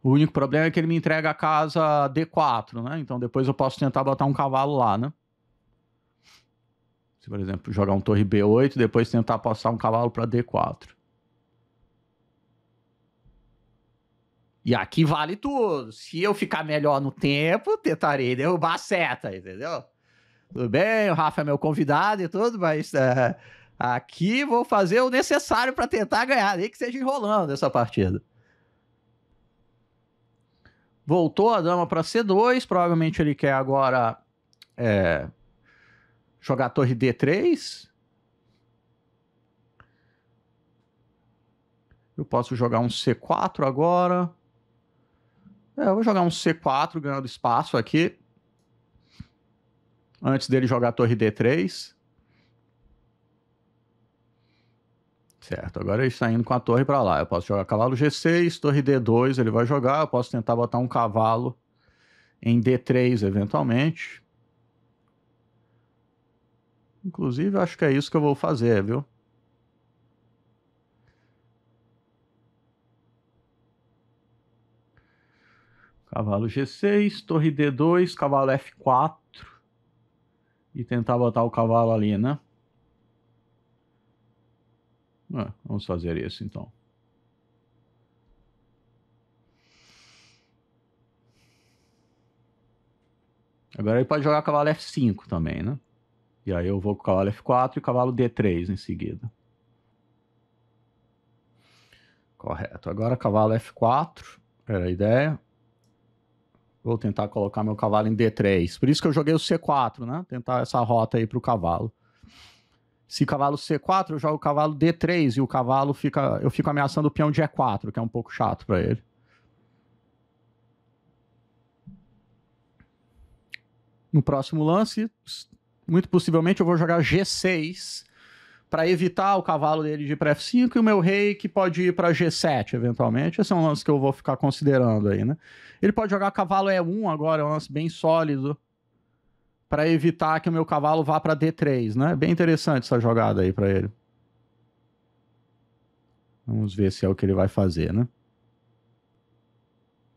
O único problema é que ele me entrega a casa D4, né? Então depois eu posso tentar botar um cavalo lá, né? Se, por exemplo, jogar um torre B8 depois tentar passar um cavalo para D4. E aqui vale tudo. Se eu ficar melhor no tempo, tentarei derrubar a seta, entendeu? Tudo bem, o Rafa é meu convidado e tudo, mas... Uh Aqui vou fazer o necessário para tentar ganhar, nem que seja enrolando essa partida. Voltou a dama para C2, provavelmente ele quer agora é, jogar a torre D3. Eu posso jogar um C4 agora. É, eu vou jogar um C4 ganhando espaço aqui. Antes dele jogar a torre D3. Certo, agora ele está indo com a torre para lá. Eu posso jogar cavalo G6, torre D2 ele vai jogar. Eu posso tentar botar um cavalo em D3 eventualmente. Inclusive, acho que é isso que eu vou fazer, viu? Cavalo G6, torre D2, cavalo F4. E tentar botar o cavalo ali, né? Ah, vamos fazer isso então. Agora ele pode jogar cavalo F5 também, né? E aí eu vou com cavalo F4 e cavalo D3 em seguida. Correto. Agora cavalo F4, era a ideia. Vou tentar colocar meu cavalo em D3. Por isso que eu joguei o C4, né? Tentar essa rota aí para o cavalo se cavalo C4, eu jogo cavalo D3 e o cavalo fica. Eu fico ameaçando o peão de E4, que é um pouco chato para ele. No próximo lance, muito possivelmente eu vou jogar G6 para evitar o cavalo dele de ir para F5 e o meu rei que pode ir para G7 eventualmente. Esse é um lance que eu vou ficar considerando aí, né? Ele pode jogar cavalo E1 agora, é um lance bem sólido para evitar que o meu cavalo vá para D3, né? Bem interessante essa jogada aí para ele. Vamos ver se é o que ele vai fazer, né?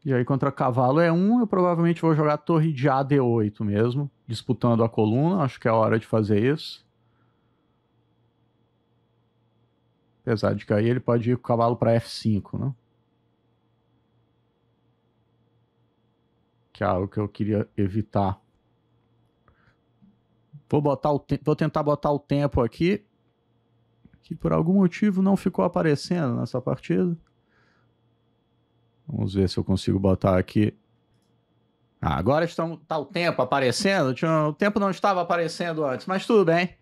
E aí contra cavalo é 1, eu provavelmente vou jogar torre de AD8 mesmo, disputando a coluna, acho que é a hora de fazer isso. Apesar de que aí ele pode ir com o cavalo para F5, né? Que é algo que eu queria evitar. Vou botar o te... vou tentar botar o tempo aqui, que por algum motivo não ficou aparecendo nessa partida. Vamos ver se eu consigo botar aqui. Ah, agora está tá o tempo aparecendo. o tempo não estava aparecendo antes, mas tudo bem.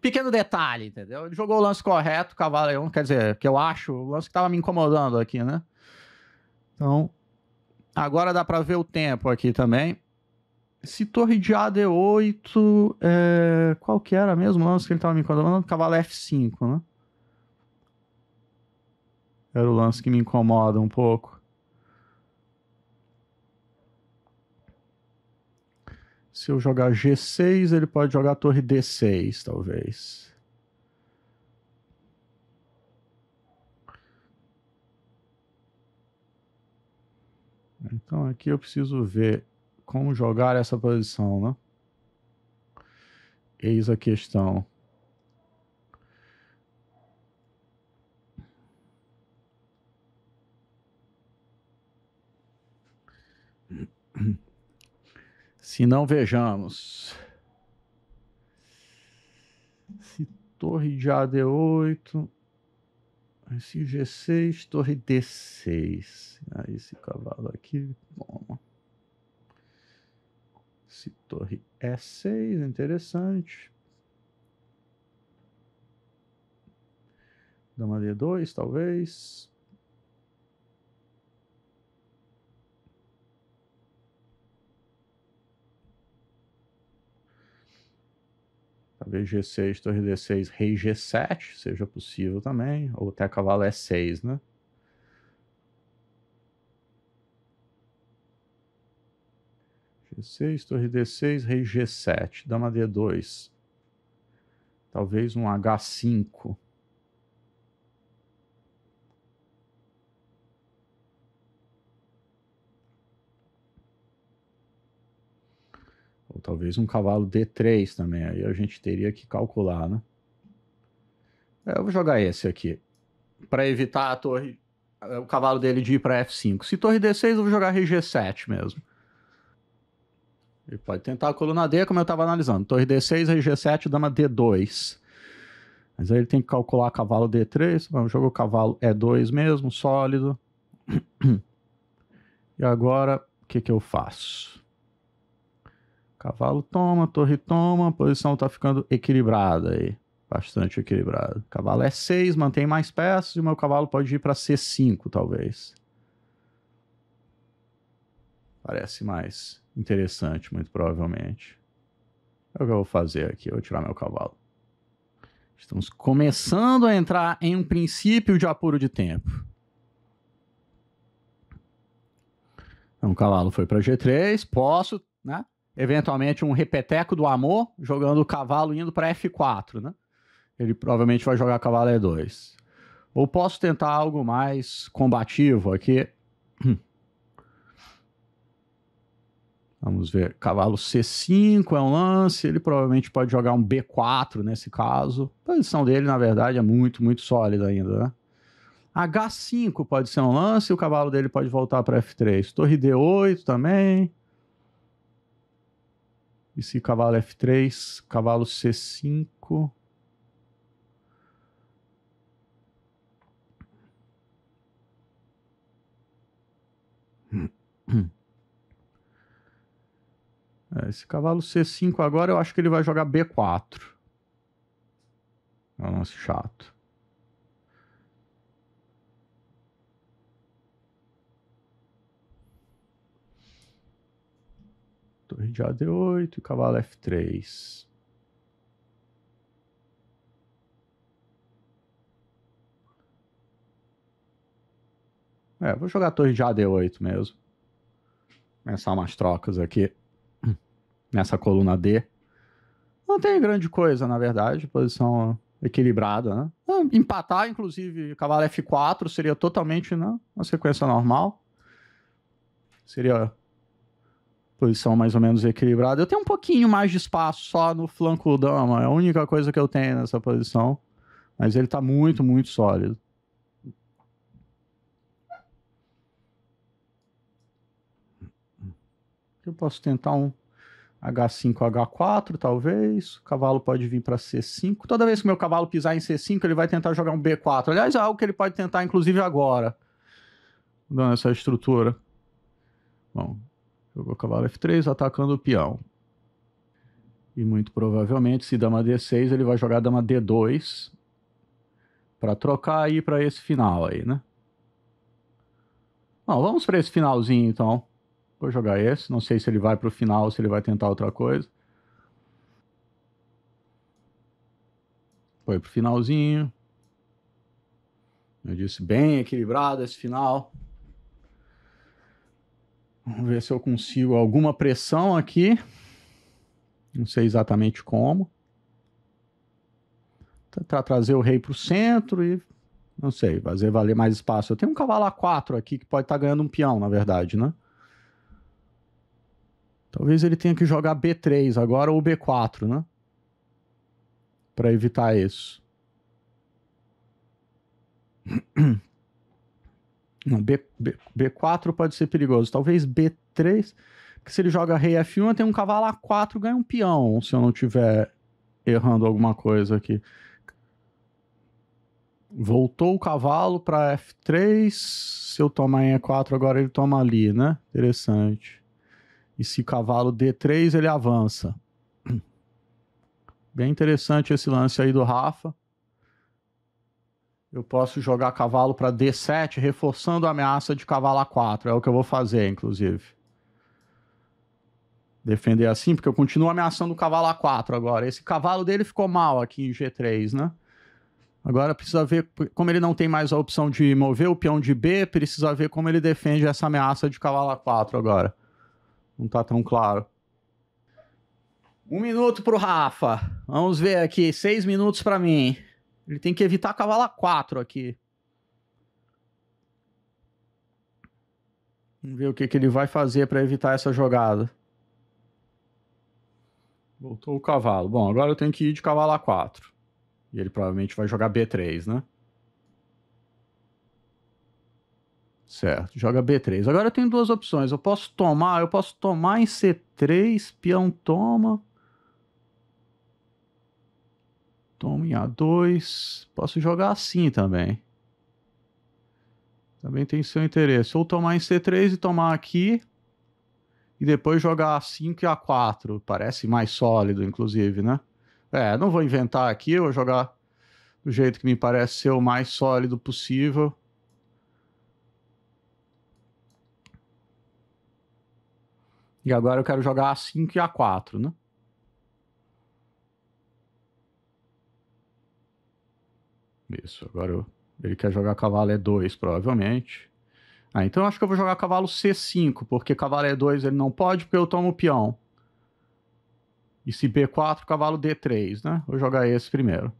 Pequeno detalhe, entendeu? Ele jogou o lance correto, cavaleiro Cavaleirão, é quer dizer, que eu acho, o lance que estava me incomodando aqui, né? Então, agora dá para ver o tempo aqui também se torre de AD8, é, é... qual que era mesmo o lance que ele tava me incomodando? Cavalo F5, né? Era o lance que me incomoda um pouco. Se eu jogar G6, ele pode jogar torre D6, talvez. Então aqui eu preciso ver como jogar essa posição, né? Eis a questão. Se não vejamos. Se torre de AD8. Esse G6, torre D6. Aí esse cavalo aqui, toma táxi, torre é E6, interessante. Dama D2, talvez. Talvez G6, torre D6, rei G7, seja possível também. Ou até cavalo E6, né? 6 torre D6, rei G7, dama D2. Talvez um H5. Ou talvez um cavalo D3 também. Aí a gente teria que calcular, né? É, eu vou jogar esse aqui. Para evitar a torre, é, o cavalo dele de ir para F5. Se torre D6, eu vou jogar rei G7 mesmo. Ele pode tentar a coluna D, como eu estava analisando. Torre D6, rei G7, dama D2. Mas aí ele tem que calcular cavalo D3. Vamos, o cavalo E2 é mesmo, sólido. E agora, o que, que eu faço? Cavalo toma, torre toma, a posição está ficando equilibrada aí. Bastante equilibrada. Cavalo é 6, mantém mais peças e o meu cavalo pode ir para C5, talvez. Parece mais interessante, muito provavelmente. É o que eu vou fazer aqui, eu vou tirar meu cavalo. Estamos começando a entrar em um princípio de apuro de tempo. Então, o cavalo foi para G3, posso, né? Eventualmente um repeteco do amor, jogando o cavalo indo para F4, né? Ele provavelmente vai jogar cavalo E2. Ou posso tentar algo mais combativo aqui. Vamos ver. Cavalo C5 é um lance. Ele provavelmente pode jogar um B4 nesse caso. A posição dele, na verdade, é muito, muito sólida ainda, né? H5 pode ser um lance. O cavalo dele pode voltar para F3. Torre D8 também. E se cavalo F3, cavalo C5. esse cavalo C5 agora eu acho que ele vai jogar B4. É um lance chato. Torre de AD8 e cavalo F3. É, vou jogar torre de AD8 mesmo. Começar umas trocas aqui nessa coluna D. Não tem grande coisa, na verdade, posição equilibrada, né? É, empatar, inclusive, cavalo F4 seria totalmente né, uma sequência normal. Seria posição mais ou menos equilibrada. Eu tenho um pouquinho mais de espaço só no flanco dama, é a única coisa que eu tenho nessa posição. Mas ele está muito, muito sólido. Eu posso tentar um H5H4, talvez. O cavalo pode vir para C5. Toda vez que meu cavalo pisar em C5, ele vai tentar jogar um B4. Aliás, é algo que ele pode tentar, inclusive, agora. Dando essa estrutura. Bom, jogou o cavalo F3, atacando o peão. E muito provavelmente, se dama D6, ele vai jogar dama D2 para trocar aí para esse final aí, né? Bom, vamos para esse finalzinho, então. Vou jogar esse. Não sei se ele vai para o final ou se ele vai tentar outra coisa. Foi pro finalzinho. Eu disse bem equilibrado esse final. Vamos ver se eu consigo alguma pressão aqui. Não sei exatamente como. Tentar trazer o rei para o centro e. Não sei, fazer valer mais espaço. Eu tenho um cavalo A4 aqui que pode estar tá ganhando um peão, na verdade, né? Talvez ele tenha que jogar B3 agora ou B4, né? Para evitar isso. Não, B, B, 4 pode ser perigoso. Talvez B3, porque se ele joga rei F1, tem um cavalo A4, ganha um peão, se eu não tiver errando alguma coisa aqui. Voltou o cavalo para F3. Se eu tomar em E4, agora ele toma ali, né? Interessante. E se cavalo D3, ele avança. Bem interessante esse lance aí do Rafa. Eu posso jogar cavalo para D7, reforçando a ameaça de cavalo A4. É o que eu vou fazer, inclusive. Defender assim, porque eu continuo ameaçando o cavalo A4 agora. Esse cavalo dele ficou mal aqui em G3, né? Agora precisa ver como ele não tem mais a opção de mover o peão de B, precisa ver como ele defende essa ameaça de cavalo A4 agora. Não tá tão claro. Um minuto pro Rafa. Vamos ver aqui. Seis minutos para mim. Ele tem que evitar a cavala 4 aqui. Vamos ver o que, que ele vai fazer para evitar essa jogada. Voltou o cavalo. Bom, agora eu tenho que ir de cavalo A4. E ele provavelmente vai jogar B3, né? Certo, joga B3. Agora eu tenho duas opções. Eu posso tomar, eu posso tomar em C3, peão toma. Toma em A2. Posso jogar assim também. Também tem seu interesse. Ou tomar em C3 e tomar aqui. E depois jogar A5 e A4. Parece mais sólido, inclusive, né? É, não vou inventar aqui, eu vou jogar do jeito que me parece ser o mais sólido possível. E agora eu quero jogar A5 e A4, né? Isso, agora eu... ele quer jogar cavalo E2, provavelmente. Ah, então eu acho que eu vou jogar cavalo C5, porque cavalo E2 ele não pode, porque eu tomo o peão. E se B4, cavalo D3, né? Vou jogar esse primeiro.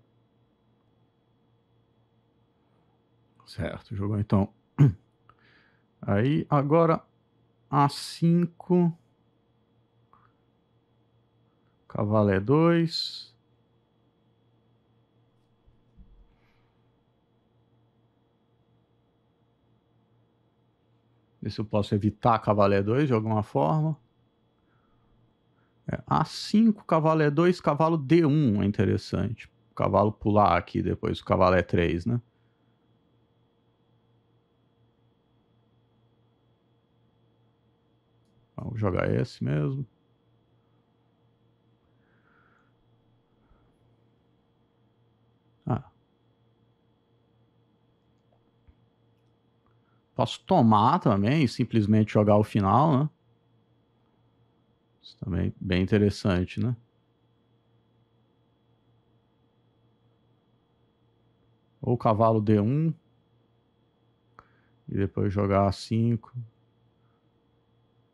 Certo, jogou então. Aí, agora A5. Cavalo é 2. Ver se eu posso evitar cavalo é 2 de alguma forma. É, A5, ah, cavalo é 2, cavalo D1 é interessante. cavalo pular aqui depois, cavalo é 3, né? Vamos jogar esse mesmo. Posso tomar também e simplesmente jogar o final, né? Isso também é bem interessante, né? Ou cavalo D1. E depois jogar A5.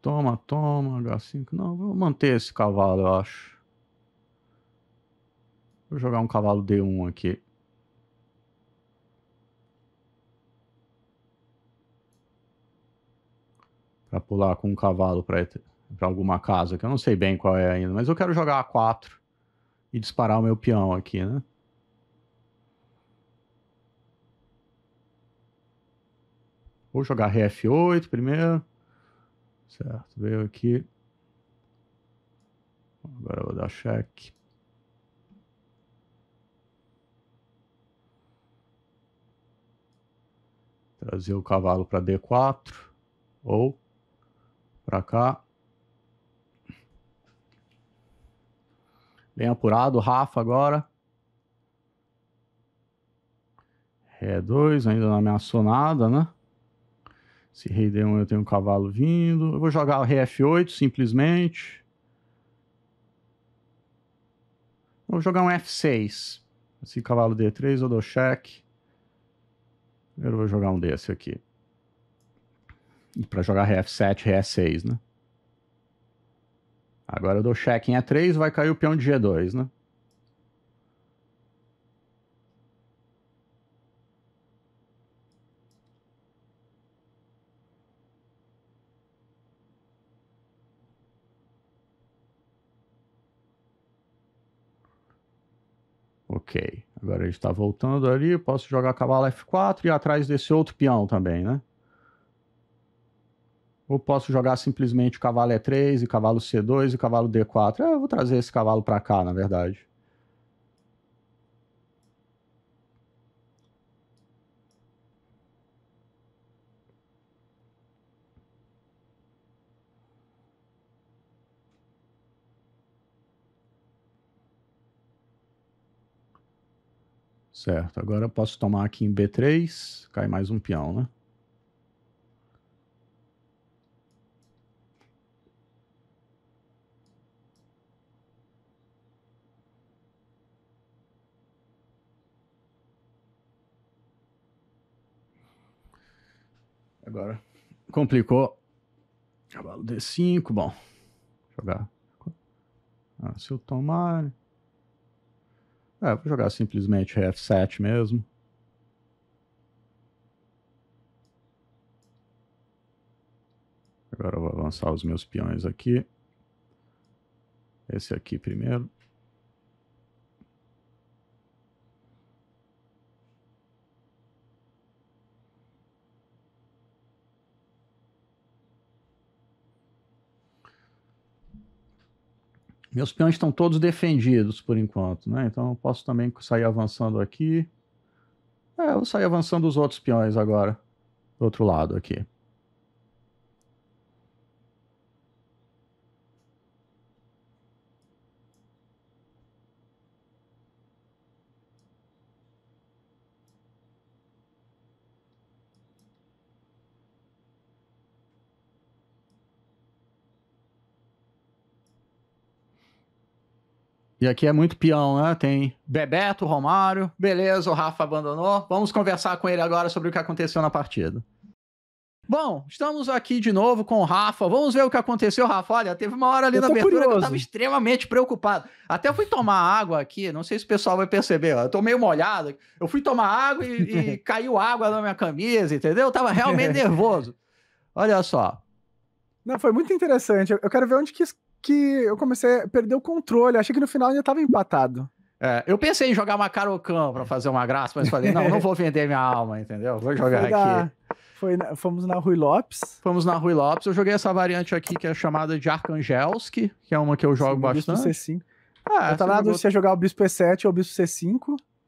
Toma, toma, H5. Não, vou manter esse cavalo, eu acho. Vou jogar um cavalo D1 aqui. para pular com um cavalo para alguma casa, que eu não sei bem qual é ainda, mas eu quero jogar a 4 e disparar o meu peão aqui, né? Vou jogar RF8 primeiro. Certo, veio aqui. Agora eu vou dar check. Trazer o cavalo para D4 ou para cá. Bem apurado, Rafa agora. Ré 2, ainda não ameaçou nada, né? Se rei D1 eu tenho um cavalo vindo. Eu vou jogar o rei F8 simplesmente. Vou jogar um F6. Esse cavalo D3 eu dou cheque. Eu vou jogar um desse aqui. E para jogar RF7, RE6, né? Agora eu dou check em E3, vai cair o peão de G2, né? Ok, agora a gente está voltando ali, posso jogar cavalo F4 e atrás desse outro peão também, né? Ou posso jogar simplesmente o cavalo E3, o cavalo C2 e o cavalo D4. Eu vou trazer esse cavalo para cá, na verdade. Certo, agora eu posso tomar aqui em B3, cai mais um peão, né? Agora complicou. Cavalo D5, bom. Jogar. Ah, se eu tomar. Né? É, vou jogar simplesmente F7 mesmo. Agora eu vou avançar os meus peões aqui. Esse aqui primeiro. Meus peões estão todos defendidos por enquanto, né? Então eu posso também sair avançando aqui. É, eu vou sair avançando os outros peões agora. Do outro lado aqui. E aqui é muito peão, né? Tem Bebeto, Romário. Beleza, o Rafa abandonou. Vamos conversar com ele agora sobre o que aconteceu na partida. Bom, estamos aqui de novo com o Rafa. Vamos ver o que aconteceu, Rafa. Olha, teve uma hora ali na abertura curioso. que eu estava extremamente preocupado. Até fui tomar água aqui, não sei se o pessoal vai perceber, ó. eu tô meio molhado. Eu fui tomar água e, e caiu água na minha camisa, entendeu? Eu tava realmente nervoso. Olha só. Não, foi muito interessante. Eu quero ver onde que que eu comecei a perder o controle. Achei que no final ainda tava empatado. É, eu pensei em jogar uma Carocão para fazer uma graça, mas falei, não, não vou vender minha alma, entendeu? Vou jogar aqui. Foi na, fomos na Rui Lopes. Fomos na Rui Lopes. Eu joguei essa variante aqui que é chamada de Arkangelski, que é uma que eu jogo Sim, bastante. Bispo C5. Ah, eu tava na dúvida se ia jogar o Bispo E7 ou o Bispo C5.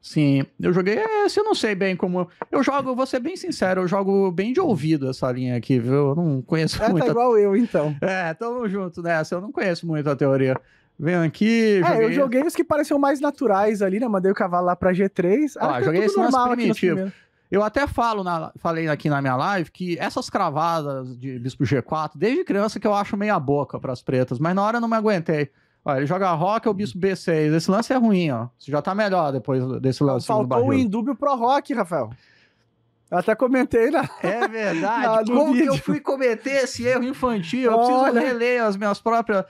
Sim, eu joguei. É, se eu não sei bem como. Eu jogo, vou ser bem sincero, eu jogo bem de ouvido essa linha aqui, viu? Eu não conheço é, tá muito. Tá igual eu, então. É, tamo junto nessa. Eu não conheço muito a teoria. Vem aqui. Joguei... É, eu joguei os que pareciam mais naturais ali, né? Mandei o cavalo lá pra G3. Ah, joguei esse normal primitivo. Eu até falo na, falei aqui na minha live que essas cravadas de bispo G4, desde criança que eu acho meia boca para as pretas, mas na hora eu não me aguentei. Ó, ele joga rock ou bispo B6. Esse lance é ruim, ó. Você já tá melhor depois desse lance. Faltou o indúbio pro rock, Rafael. até comentei na. É verdade. na, Como vídeo. que eu fui cometer esse erro infantil? Eu Olha. preciso reler as minhas próprias.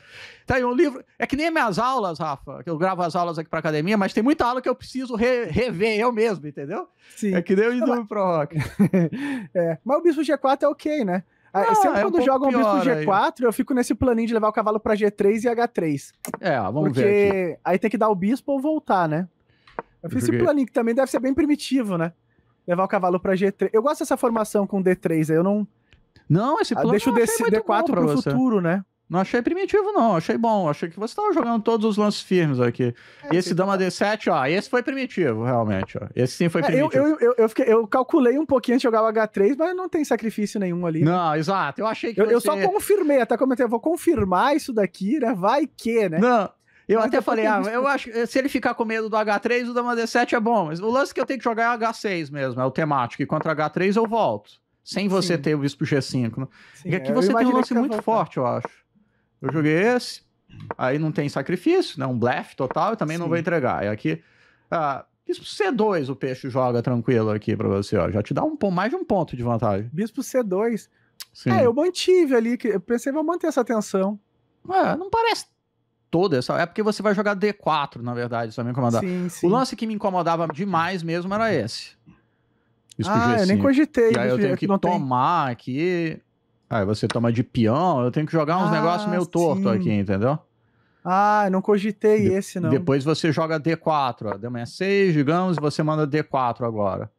Tá aí um livro. É que nem as minhas aulas, Rafa, que eu gravo as aulas aqui pra academia, mas tem muita aula que eu preciso re rever eu mesmo, entendeu? Sim. É que nem o Indúbio pro rock. é. Mas o Bispo G4 é ok, né? Ah, sempre ah, é quando um jogam o bispo G4, aí. eu fico nesse planinho de levar o cavalo para G3 e H3. É, vamos porque ver. Porque aí tem que dar o bispo ou voltar, né? Eu, fiz esse planinho que também deve ser bem primitivo, né? Levar o cavalo para G3. Eu gosto dessa formação com D3, aí eu não. Não, esse ah, plano deixa o D4 pro você. futuro, né? Não achei primitivo, não. Achei bom. Achei que você estava jogando todos os lances firmes aqui. É, e esse sim, Dama D7, ó, esse foi primitivo, realmente. Ó. Esse sim foi primitivo. É, eu, eu, eu, eu, fiquei, eu, calculei um pouquinho antes de jogar o H3, mas não tem sacrifício nenhum ali. Né? Não, exato. Eu achei que. Eu, você... eu só confirmei, até comentei, eu vou confirmar isso daqui, né? Vai que, né? Não. Eu mas até é falei, ah, eu acho que se ele ficar com medo do H3, o Dama D7 é bom. Mas o lance que eu tenho que jogar é o H6 mesmo, é o temático. E contra H3 eu volto. Sem você Sim. ter visto o G5. Né? Sim, e aqui você tem um lance muito voltar. forte, eu acho. Eu joguei esse, aí não tem sacrifício, né? Um blefe total, eu também Sim. não vou entregar. E aqui, ah, Bispo C2 o peixe joga tranquilo aqui pra você, ó. Já te dá um, mais de um ponto de vantagem. Bispo C2. Sim. É, eu mantive ali, eu pensei, vou manter essa tensão. É, não parece toda essa. É porque você vai jogar D4, na verdade, me incomodar. Sim, sim. O lance que me incomodava demais mesmo era esse. ah, eu nem cogitei. E aí eu tenho que tomar tem. aqui. Aí você toma de peão, eu tenho que jogar uns ah, negócios meio torto sim. aqui, entendeu? Ah, não cogitei de esse, não. Depois você joga D4, ó. Dama é 6, digamos, e você manda D4 agora.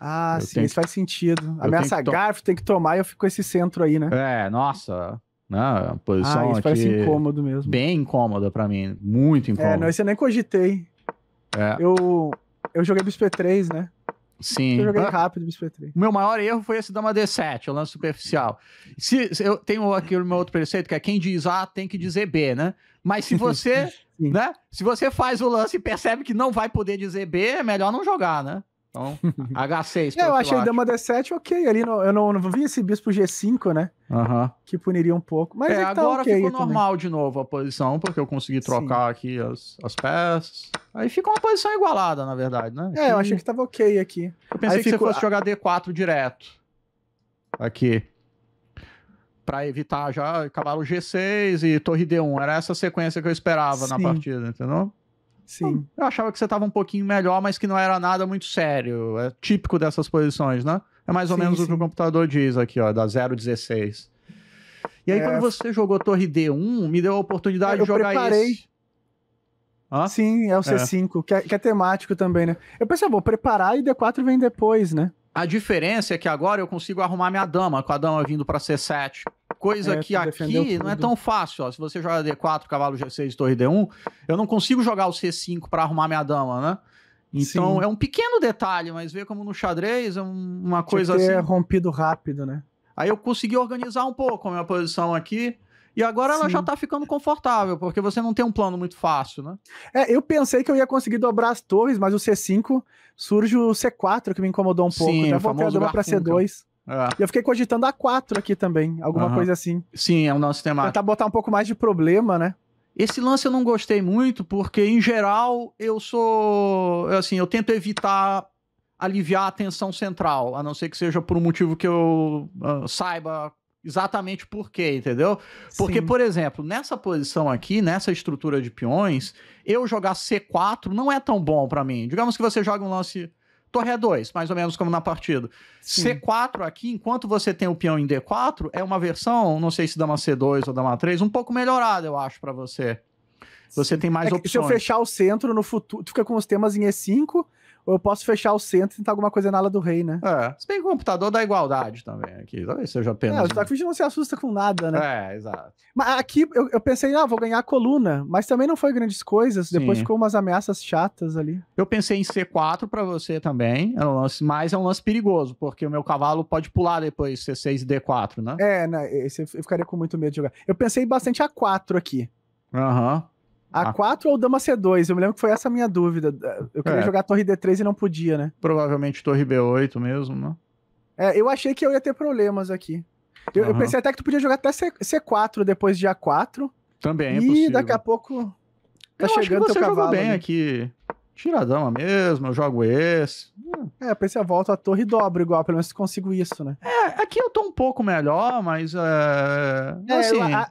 Ah, eu sim, isso que... faz sentido. Ameaça to... garfo, tem que tomar e eu fico com esse centro aí, né? É, nossa. Não, né? é posição ah, isso parece incômodo mesmo. Bem incômodo para mim, muito incômodo. É, não, isso eu nem cogitei. É. Eu, eu joguei pro 3 né? Sim. Eu joguei rápido Bispo 3. Meu maior erro foi esse dar uma D7, o lance superficial. Se, se eu tenho aqui o meu outro preceito, que é quem diz A tem que dizer B, né? Mas se você, né? Se você faz o lance e percebe que não vai poder dizer B, é melhor não jogar, né? Então, H6. É é, eu achei acho. dama D7 ok. Ali no, eu não, não vi esse bispo G5, né? Uhum. Que puniria um pouco. Mas é, tá agora okay ficou normal de novo a posição, porque eu consegui trocar Sim. aqui as, as peças. Aí ficou uma posição igualada, na verdade, né? É, eu achei que tava ok aqui. Eu pensei Aí que ficou... você fosse jogar D4 direto. Aqui. Pra evitar já cavalo G6 e torre D1. Era essa sequência que eu esperava Sim. na partida, entendeu? Sim. Eu achava que você estava um pouquinho melhor, mas que não era nada muito sério. É típico dessas posições, né? É mais ou sim, menos sim. o que o computador diz aqui, ó, da 016. E aí, é... quando você jogou Torre D1, me deu a oportunidade eu de jogar preparei... esse. Hã? Sim, é o C5, é. Que, é, que, é, temático também, né? Eu pensei, ah, vou preparar e D4 vem depois, né? A diferença é que agora eu consigo arrumar minha dama, com a dama vindo para C7 coisa é, que aqui não é tão fácil. Ó. Se você joga D4, cavalo G6, torre D1, eu não consigo jogar o C5 para arrumar minha dama, né? Então Sim. é um pequeno detalhe, mas vê como no xadrez é uma coisa assim. É rompido rápido, né? Aí eu consegui organizar um pouco a minha posição aqui. E agora Sim. ela já tá ficando confortável, porque você não tem um plano muito fácil, né? É, eu pensei que eu ia conseguir dobrar as torres, mas o C5 surge o C4 que me incomodou um pouco. Sim, vou então, voltei a dobrar pra C2. É. E eu fiquei cogitando A4 aqui também, alguma coisa assim. Sim, é o nosso tema. Tentar botar um pouco mais de problema, né? Esse lance eu não gostei muito, porque em geral eu sou. Assim, eu tento evitar aliviar a tensão central, a não ser que seja por um motivo que eu uh, saiba exatamente por quê, entendeu? Porque, Sim. por exemplo, nessa posição aqui, nessa estrutura de peões, eu jogar C4 não é tão bom para mim. Digamos que você joga um lance torre E2, é mais ou menos como na partida. Sim. C4 aqui, enquanto você tem o peão em D4, é uma versão, não sei se dama C2 ou dama 3, um pouco melhorada, eu acho, para você. Você tem mais é opções. Se eu fechar o centro no futuro, tu fica com os temas em E5, ou eu posso fechar o centro e tentar alguma coisa na ala do rei, né? É. Se bem que o computador dá igualdade também aqui. Talvez seja apenas. É, o Starfish não se assusta com nada, né? É, exato. Mas aqui eu, eu pensei, ah, vou ganhar a coluna. Mas também não foi grandes coisas. Sim. Depois ficou umas ameaças chatas ali. Eu pensei em C4 para você também. É um lance, mas é um lance perigoso, porque o meu cavalo pode pular depois C6 e D4, né? É, né? Esse eu ficaria com muito medo de jogar. Eu pensei bastante A4 aqui. Aham. Uhum. A4 ah. ou dama C2? Eu me lembro que foi essa a minha dúvida. Eu queria é. jogar torre D3 e não podia, né? Provavelmente torre B8 mesmo, né? É, eu achei que eu ia ter problemas aqui. Eu, uhum. eu pensei até que tu podia jogar até C4 depois de A4. Também é e possível. E daqui a pouco tá eu chegando acho que você teu cavalo. bem ali. aqui. Tira a dama mesmo, eu jogo esse. É, pensei, volta a torre e dobro igual, pelo menos consigo isso, né? É, aqui eu tô um pouco melhor, mas... É, é assim... Eu, a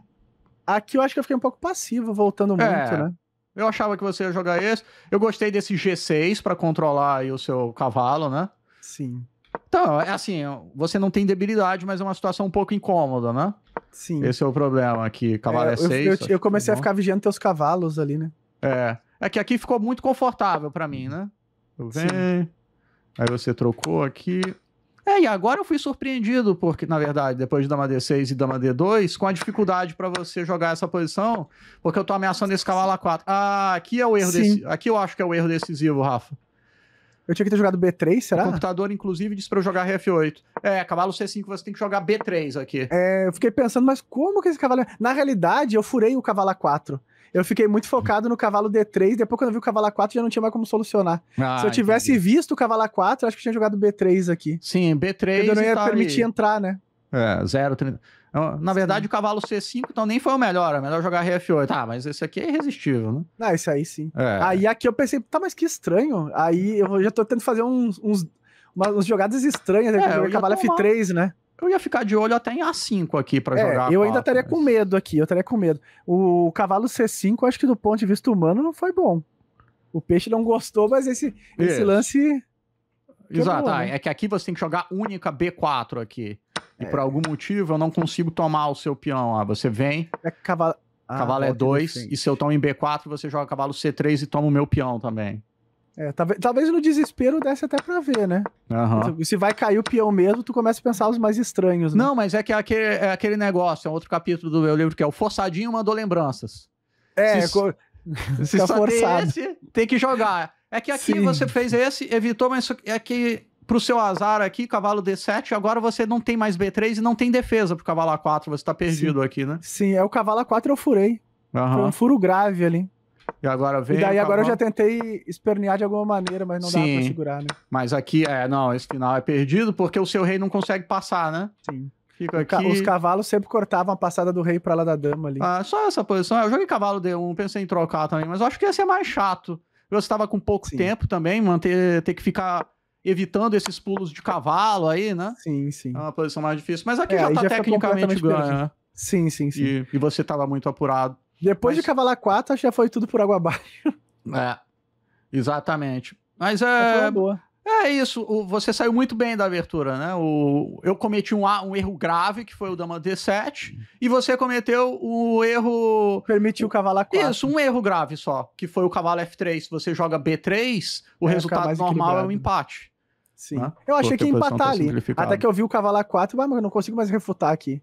Aqui eu acho que eu fiquei um pouco passivo, voltando é. muito, é. né? Eu achava que você ia jogar esse. Eu gostei desse G6 para controlar aí o seu cavalo, né? Sim. Então, é assim, você não tem debilidade, mas é uma situação um pouco incômoda, né? Sim. Esse é o problema aqui. Cavalo é, é 6. Eu, eu, eu comecei a né? ficar vigiando teus cavalos ali, né? É. É que aqui ficou muito confortável para mim, né? Eu venho. Aí você trocou aqui. É, e agora eu fui surpreendido, porque, na verdade, depois de Dama D6 e Dama D2, com a dificuldade para você jogar essa posição, porque eu tô ameaçando esse cavalo A4. Ah, aqui é o erro Aqui eu acho que é o erro decisivo, Rafa. Eu tinha que ter jogado B3, será? O computador, inclusive, disse para eu jogar RF8. É, cavalo C5 você tem que jogar B3 aqui. É, eu fiquei pensando, mas como que esse cavalo. É? Na realidade, eu furei o cavalo A4 eu fiquei muito focado no cavalo D3. Depois, quando eu vi o cavalo A4, já não tinha mais como solucionar. Ah, Se eu tivesse entendi. visto o cavalo A4, acho que tinha jogado B3 aqui. Sim, B3. Eu não ia permitir ali. entrar, né? É, 0, é, Na verdade, sim. o cavalo C5, então nem foi o melhor. É melhor jogar RF8. Ah, tá, mas esse aqui é irresistível, né? Ah, esse aí sim. É. Aí aqui eu pensei, tá, mas que estranho. Aí eu já tô tentando fazer uns, uns, umas, jogadas estranhas. Né? É, eu cavalo F3, né? eu ia ficar de olho até em A5 aqui para é, jogar. Eu 4, ainda estaria mas... com medo aqui, eu estaria com medo. O, cavalo C5, acho que do ponto de vista humano, não foi bom. O peixe não gostou, mas esse, esse lance. Exato, ah, né? é que aqui você tem que jogar única B4 aqui. E é. por algum motivo eu não consigo tomar o seu peão. Ah, você vem. É cavalo. Ah, cavalo é 2, e se eu tomo em B4, você joga cavalo C3 e toma o meu peão também. É, talvez, talvez no desespero desse até pra ver, né? Uhum. Se vai cair o peão mesmo, tu começa a pensar os mais estranhos. Né? Não, mas é que é aquele, é aquele negócio, é um outro capítulo do meu livro que é o Forçadinho mandou lembranças. É, se, é co... se só forçado. tem esse, tem que jogar. É que aqui Sim. você fez esse, evitou, mas é que pro seu azar aqui, cavalo D7, agora você não tem mais B3 e não tem defesa pro cavalo A4, você tá perdido Sim. aqui, né? Sim, é o cavalo A4 eu furei. Uhum. Foi um furo grave ali. E agora vem. E daí agora eu já tentei espernear de alguma maneira, mas não dá pra segurar, né? Mas aqui é, não, esse final é perdido porque o seu rei não consegue passar, né? Sim. Fica aqui. Ca os cavalos sempre cortavam a passada do rei pra lá da dama ali. Ah, só essa posição. Eu joguei cavalo D1, pensei em trocar também, mas eu acho que ia ser é mais chato. Eu estava com pouco sim. tempo também, manter, ter que ficar evitando esses pulos de cavalo aí, né? Sim, sim. É uma posição mais difícil. Mas aqui é, já tá já tecnicamente ganha. Né? Sim, sim, sim. E, e você tava muito apurado. Depois Mas... de Cavalar 4, acho que já foi tudo por água abaixo. É, exatamente. Mas é. É isso, você saiu muito bem da abertura, né? O, eu cometi um, um erro grave, que foi o dama D7, e você cometeu o erro. Permitiu o cavalo A4. Isso, um erro grave só, que foi o cavalo F3. Se você joga B3, o é, resultado normal é o um empate. Sim. Né? Eu achei que ia tá empatar ali. Até que eu vi o cavalo A4, mas eu não consigo mais refutar aqui.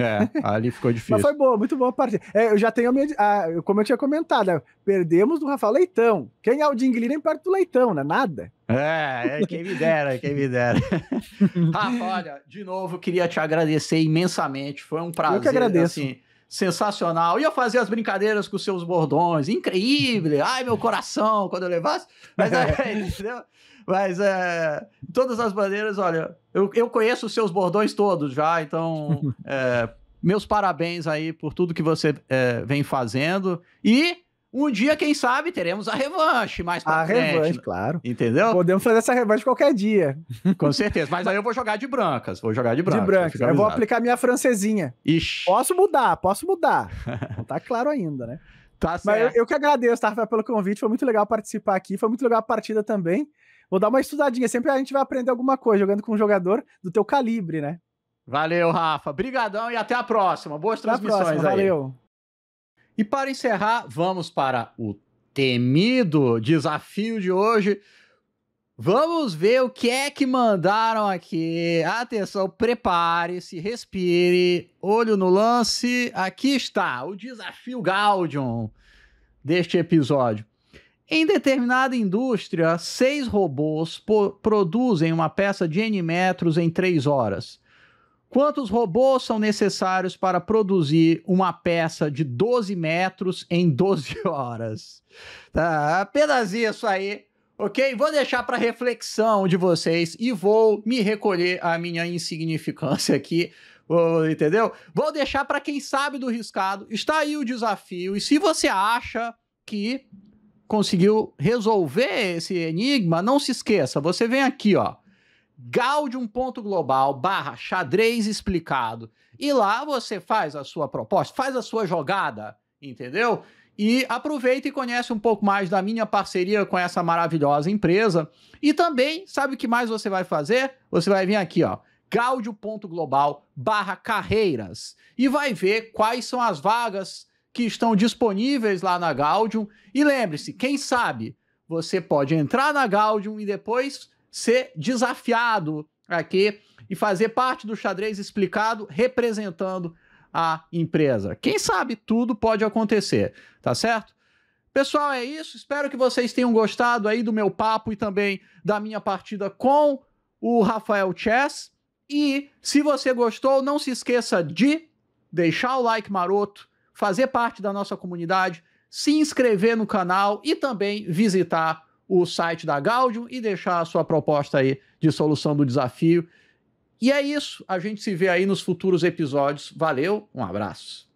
É, ali ficou difícil. Mas foi boa, muito boa a partida. É, eu já tenho a minha. A, ah, como eu tinha comentado, né? perdemos do Rafael Leitão. Quem é o Dinguili nem perto do Leitão, né? Nada. É, é, quem me dera, quem me dera. Rafa, olha, de novo, queria te agradecer imensamente. Foi um prazer. Eu que agradeço. Assim, sensacional. Ia fazer as brincadeiras com seus bordões, incrível. Ai, meu coração, quando eu levasse. Mas, é. entendeu? Mas é, todas as bandeiras, olha, eu, eu conheço os seus bordões todos já, então é, meus parabéns aí por tudo que você é, vem fazendo. E um dia, quem sabe, teremos a revanche mais pra a frente. A revanche, né? claro. Entendeu? Podemos fazer essa revanche qualquer dia. Com certeza. Mas aí eu vou jogar de brancas. Vou jogar de brancas. De brancas. Eu vou aplicar minha francesinha. Ixi. Posso mudar, posso mudar. Não tá claro ainda, né? Tá certo. Mas eu, eu que agradeço, Tarfa, tá, pelo convite. Foi muito legal participar aqui. Foi muito legal a partida também. Vou dar uma estudadinha. Sempre a gente vai aprender alguma coisa jogando com um jogador do teu calibre, né? Valeu, Rafa. Obrigadão e até a próxima. Boas até transmissões próxima, aí. Valeu. E para encerrar, vamos para o temido desafio de hoje. Vamos ver o que é que mandaram aqui. Atenção, prepare-se, respire, olho no lance. Aqui está o desafio Gaudium deste episódio. Em determinada indústria, seis robôs produzem uma peça de N metros em três horas. Quantos robôs são necessários para produzir uma peça de 12 metros em 12 horas? Tá, apenas isso aí, ok? Vou deixar para reflexão de vocês e vou me recolher a minha insignificância aqui, entendeu? Vou deixar para quem sabe do riscado. Está aí o desafio e se você acha que conseguiu resolver esse enigma, não se esqueça, você vem aqui, ó, Gaudium ponto global barra xadrez explicado e lá você faz a sua proposta, faz a sua jogada, entendeu? E aproveita e conhece um pouco mais da minha parceria com essa maravilhosa empresa. E também, sabe o que mais você vai fazer? Você vai vir aqui, ó, gaudio.global barra carreiras e vai ver quais são as vagas que estão disponíveis lá na Gaudium. E lembre-se, quem sabe você pode entrar na Gaudium e depois ser desafiado aqui e fazer parte do xadrez explicado representando a empresa. Quem sabe tudo pode acontecer, tá certo? Pessoal, é isso. Espero que vocês tenham gostado aí do meu papo e também da minha partida com o Rafael Chess. E se você gostou, não se esqueça de deixar o like maroto, fazer parte da nossa comunidade, se inscrever no canal e também visitar o site da Gaudium e deixar a sua proposta aí de solução do desafio. E é isso. A gente se vê aí nos futuros episódios. Valeu, um abraço.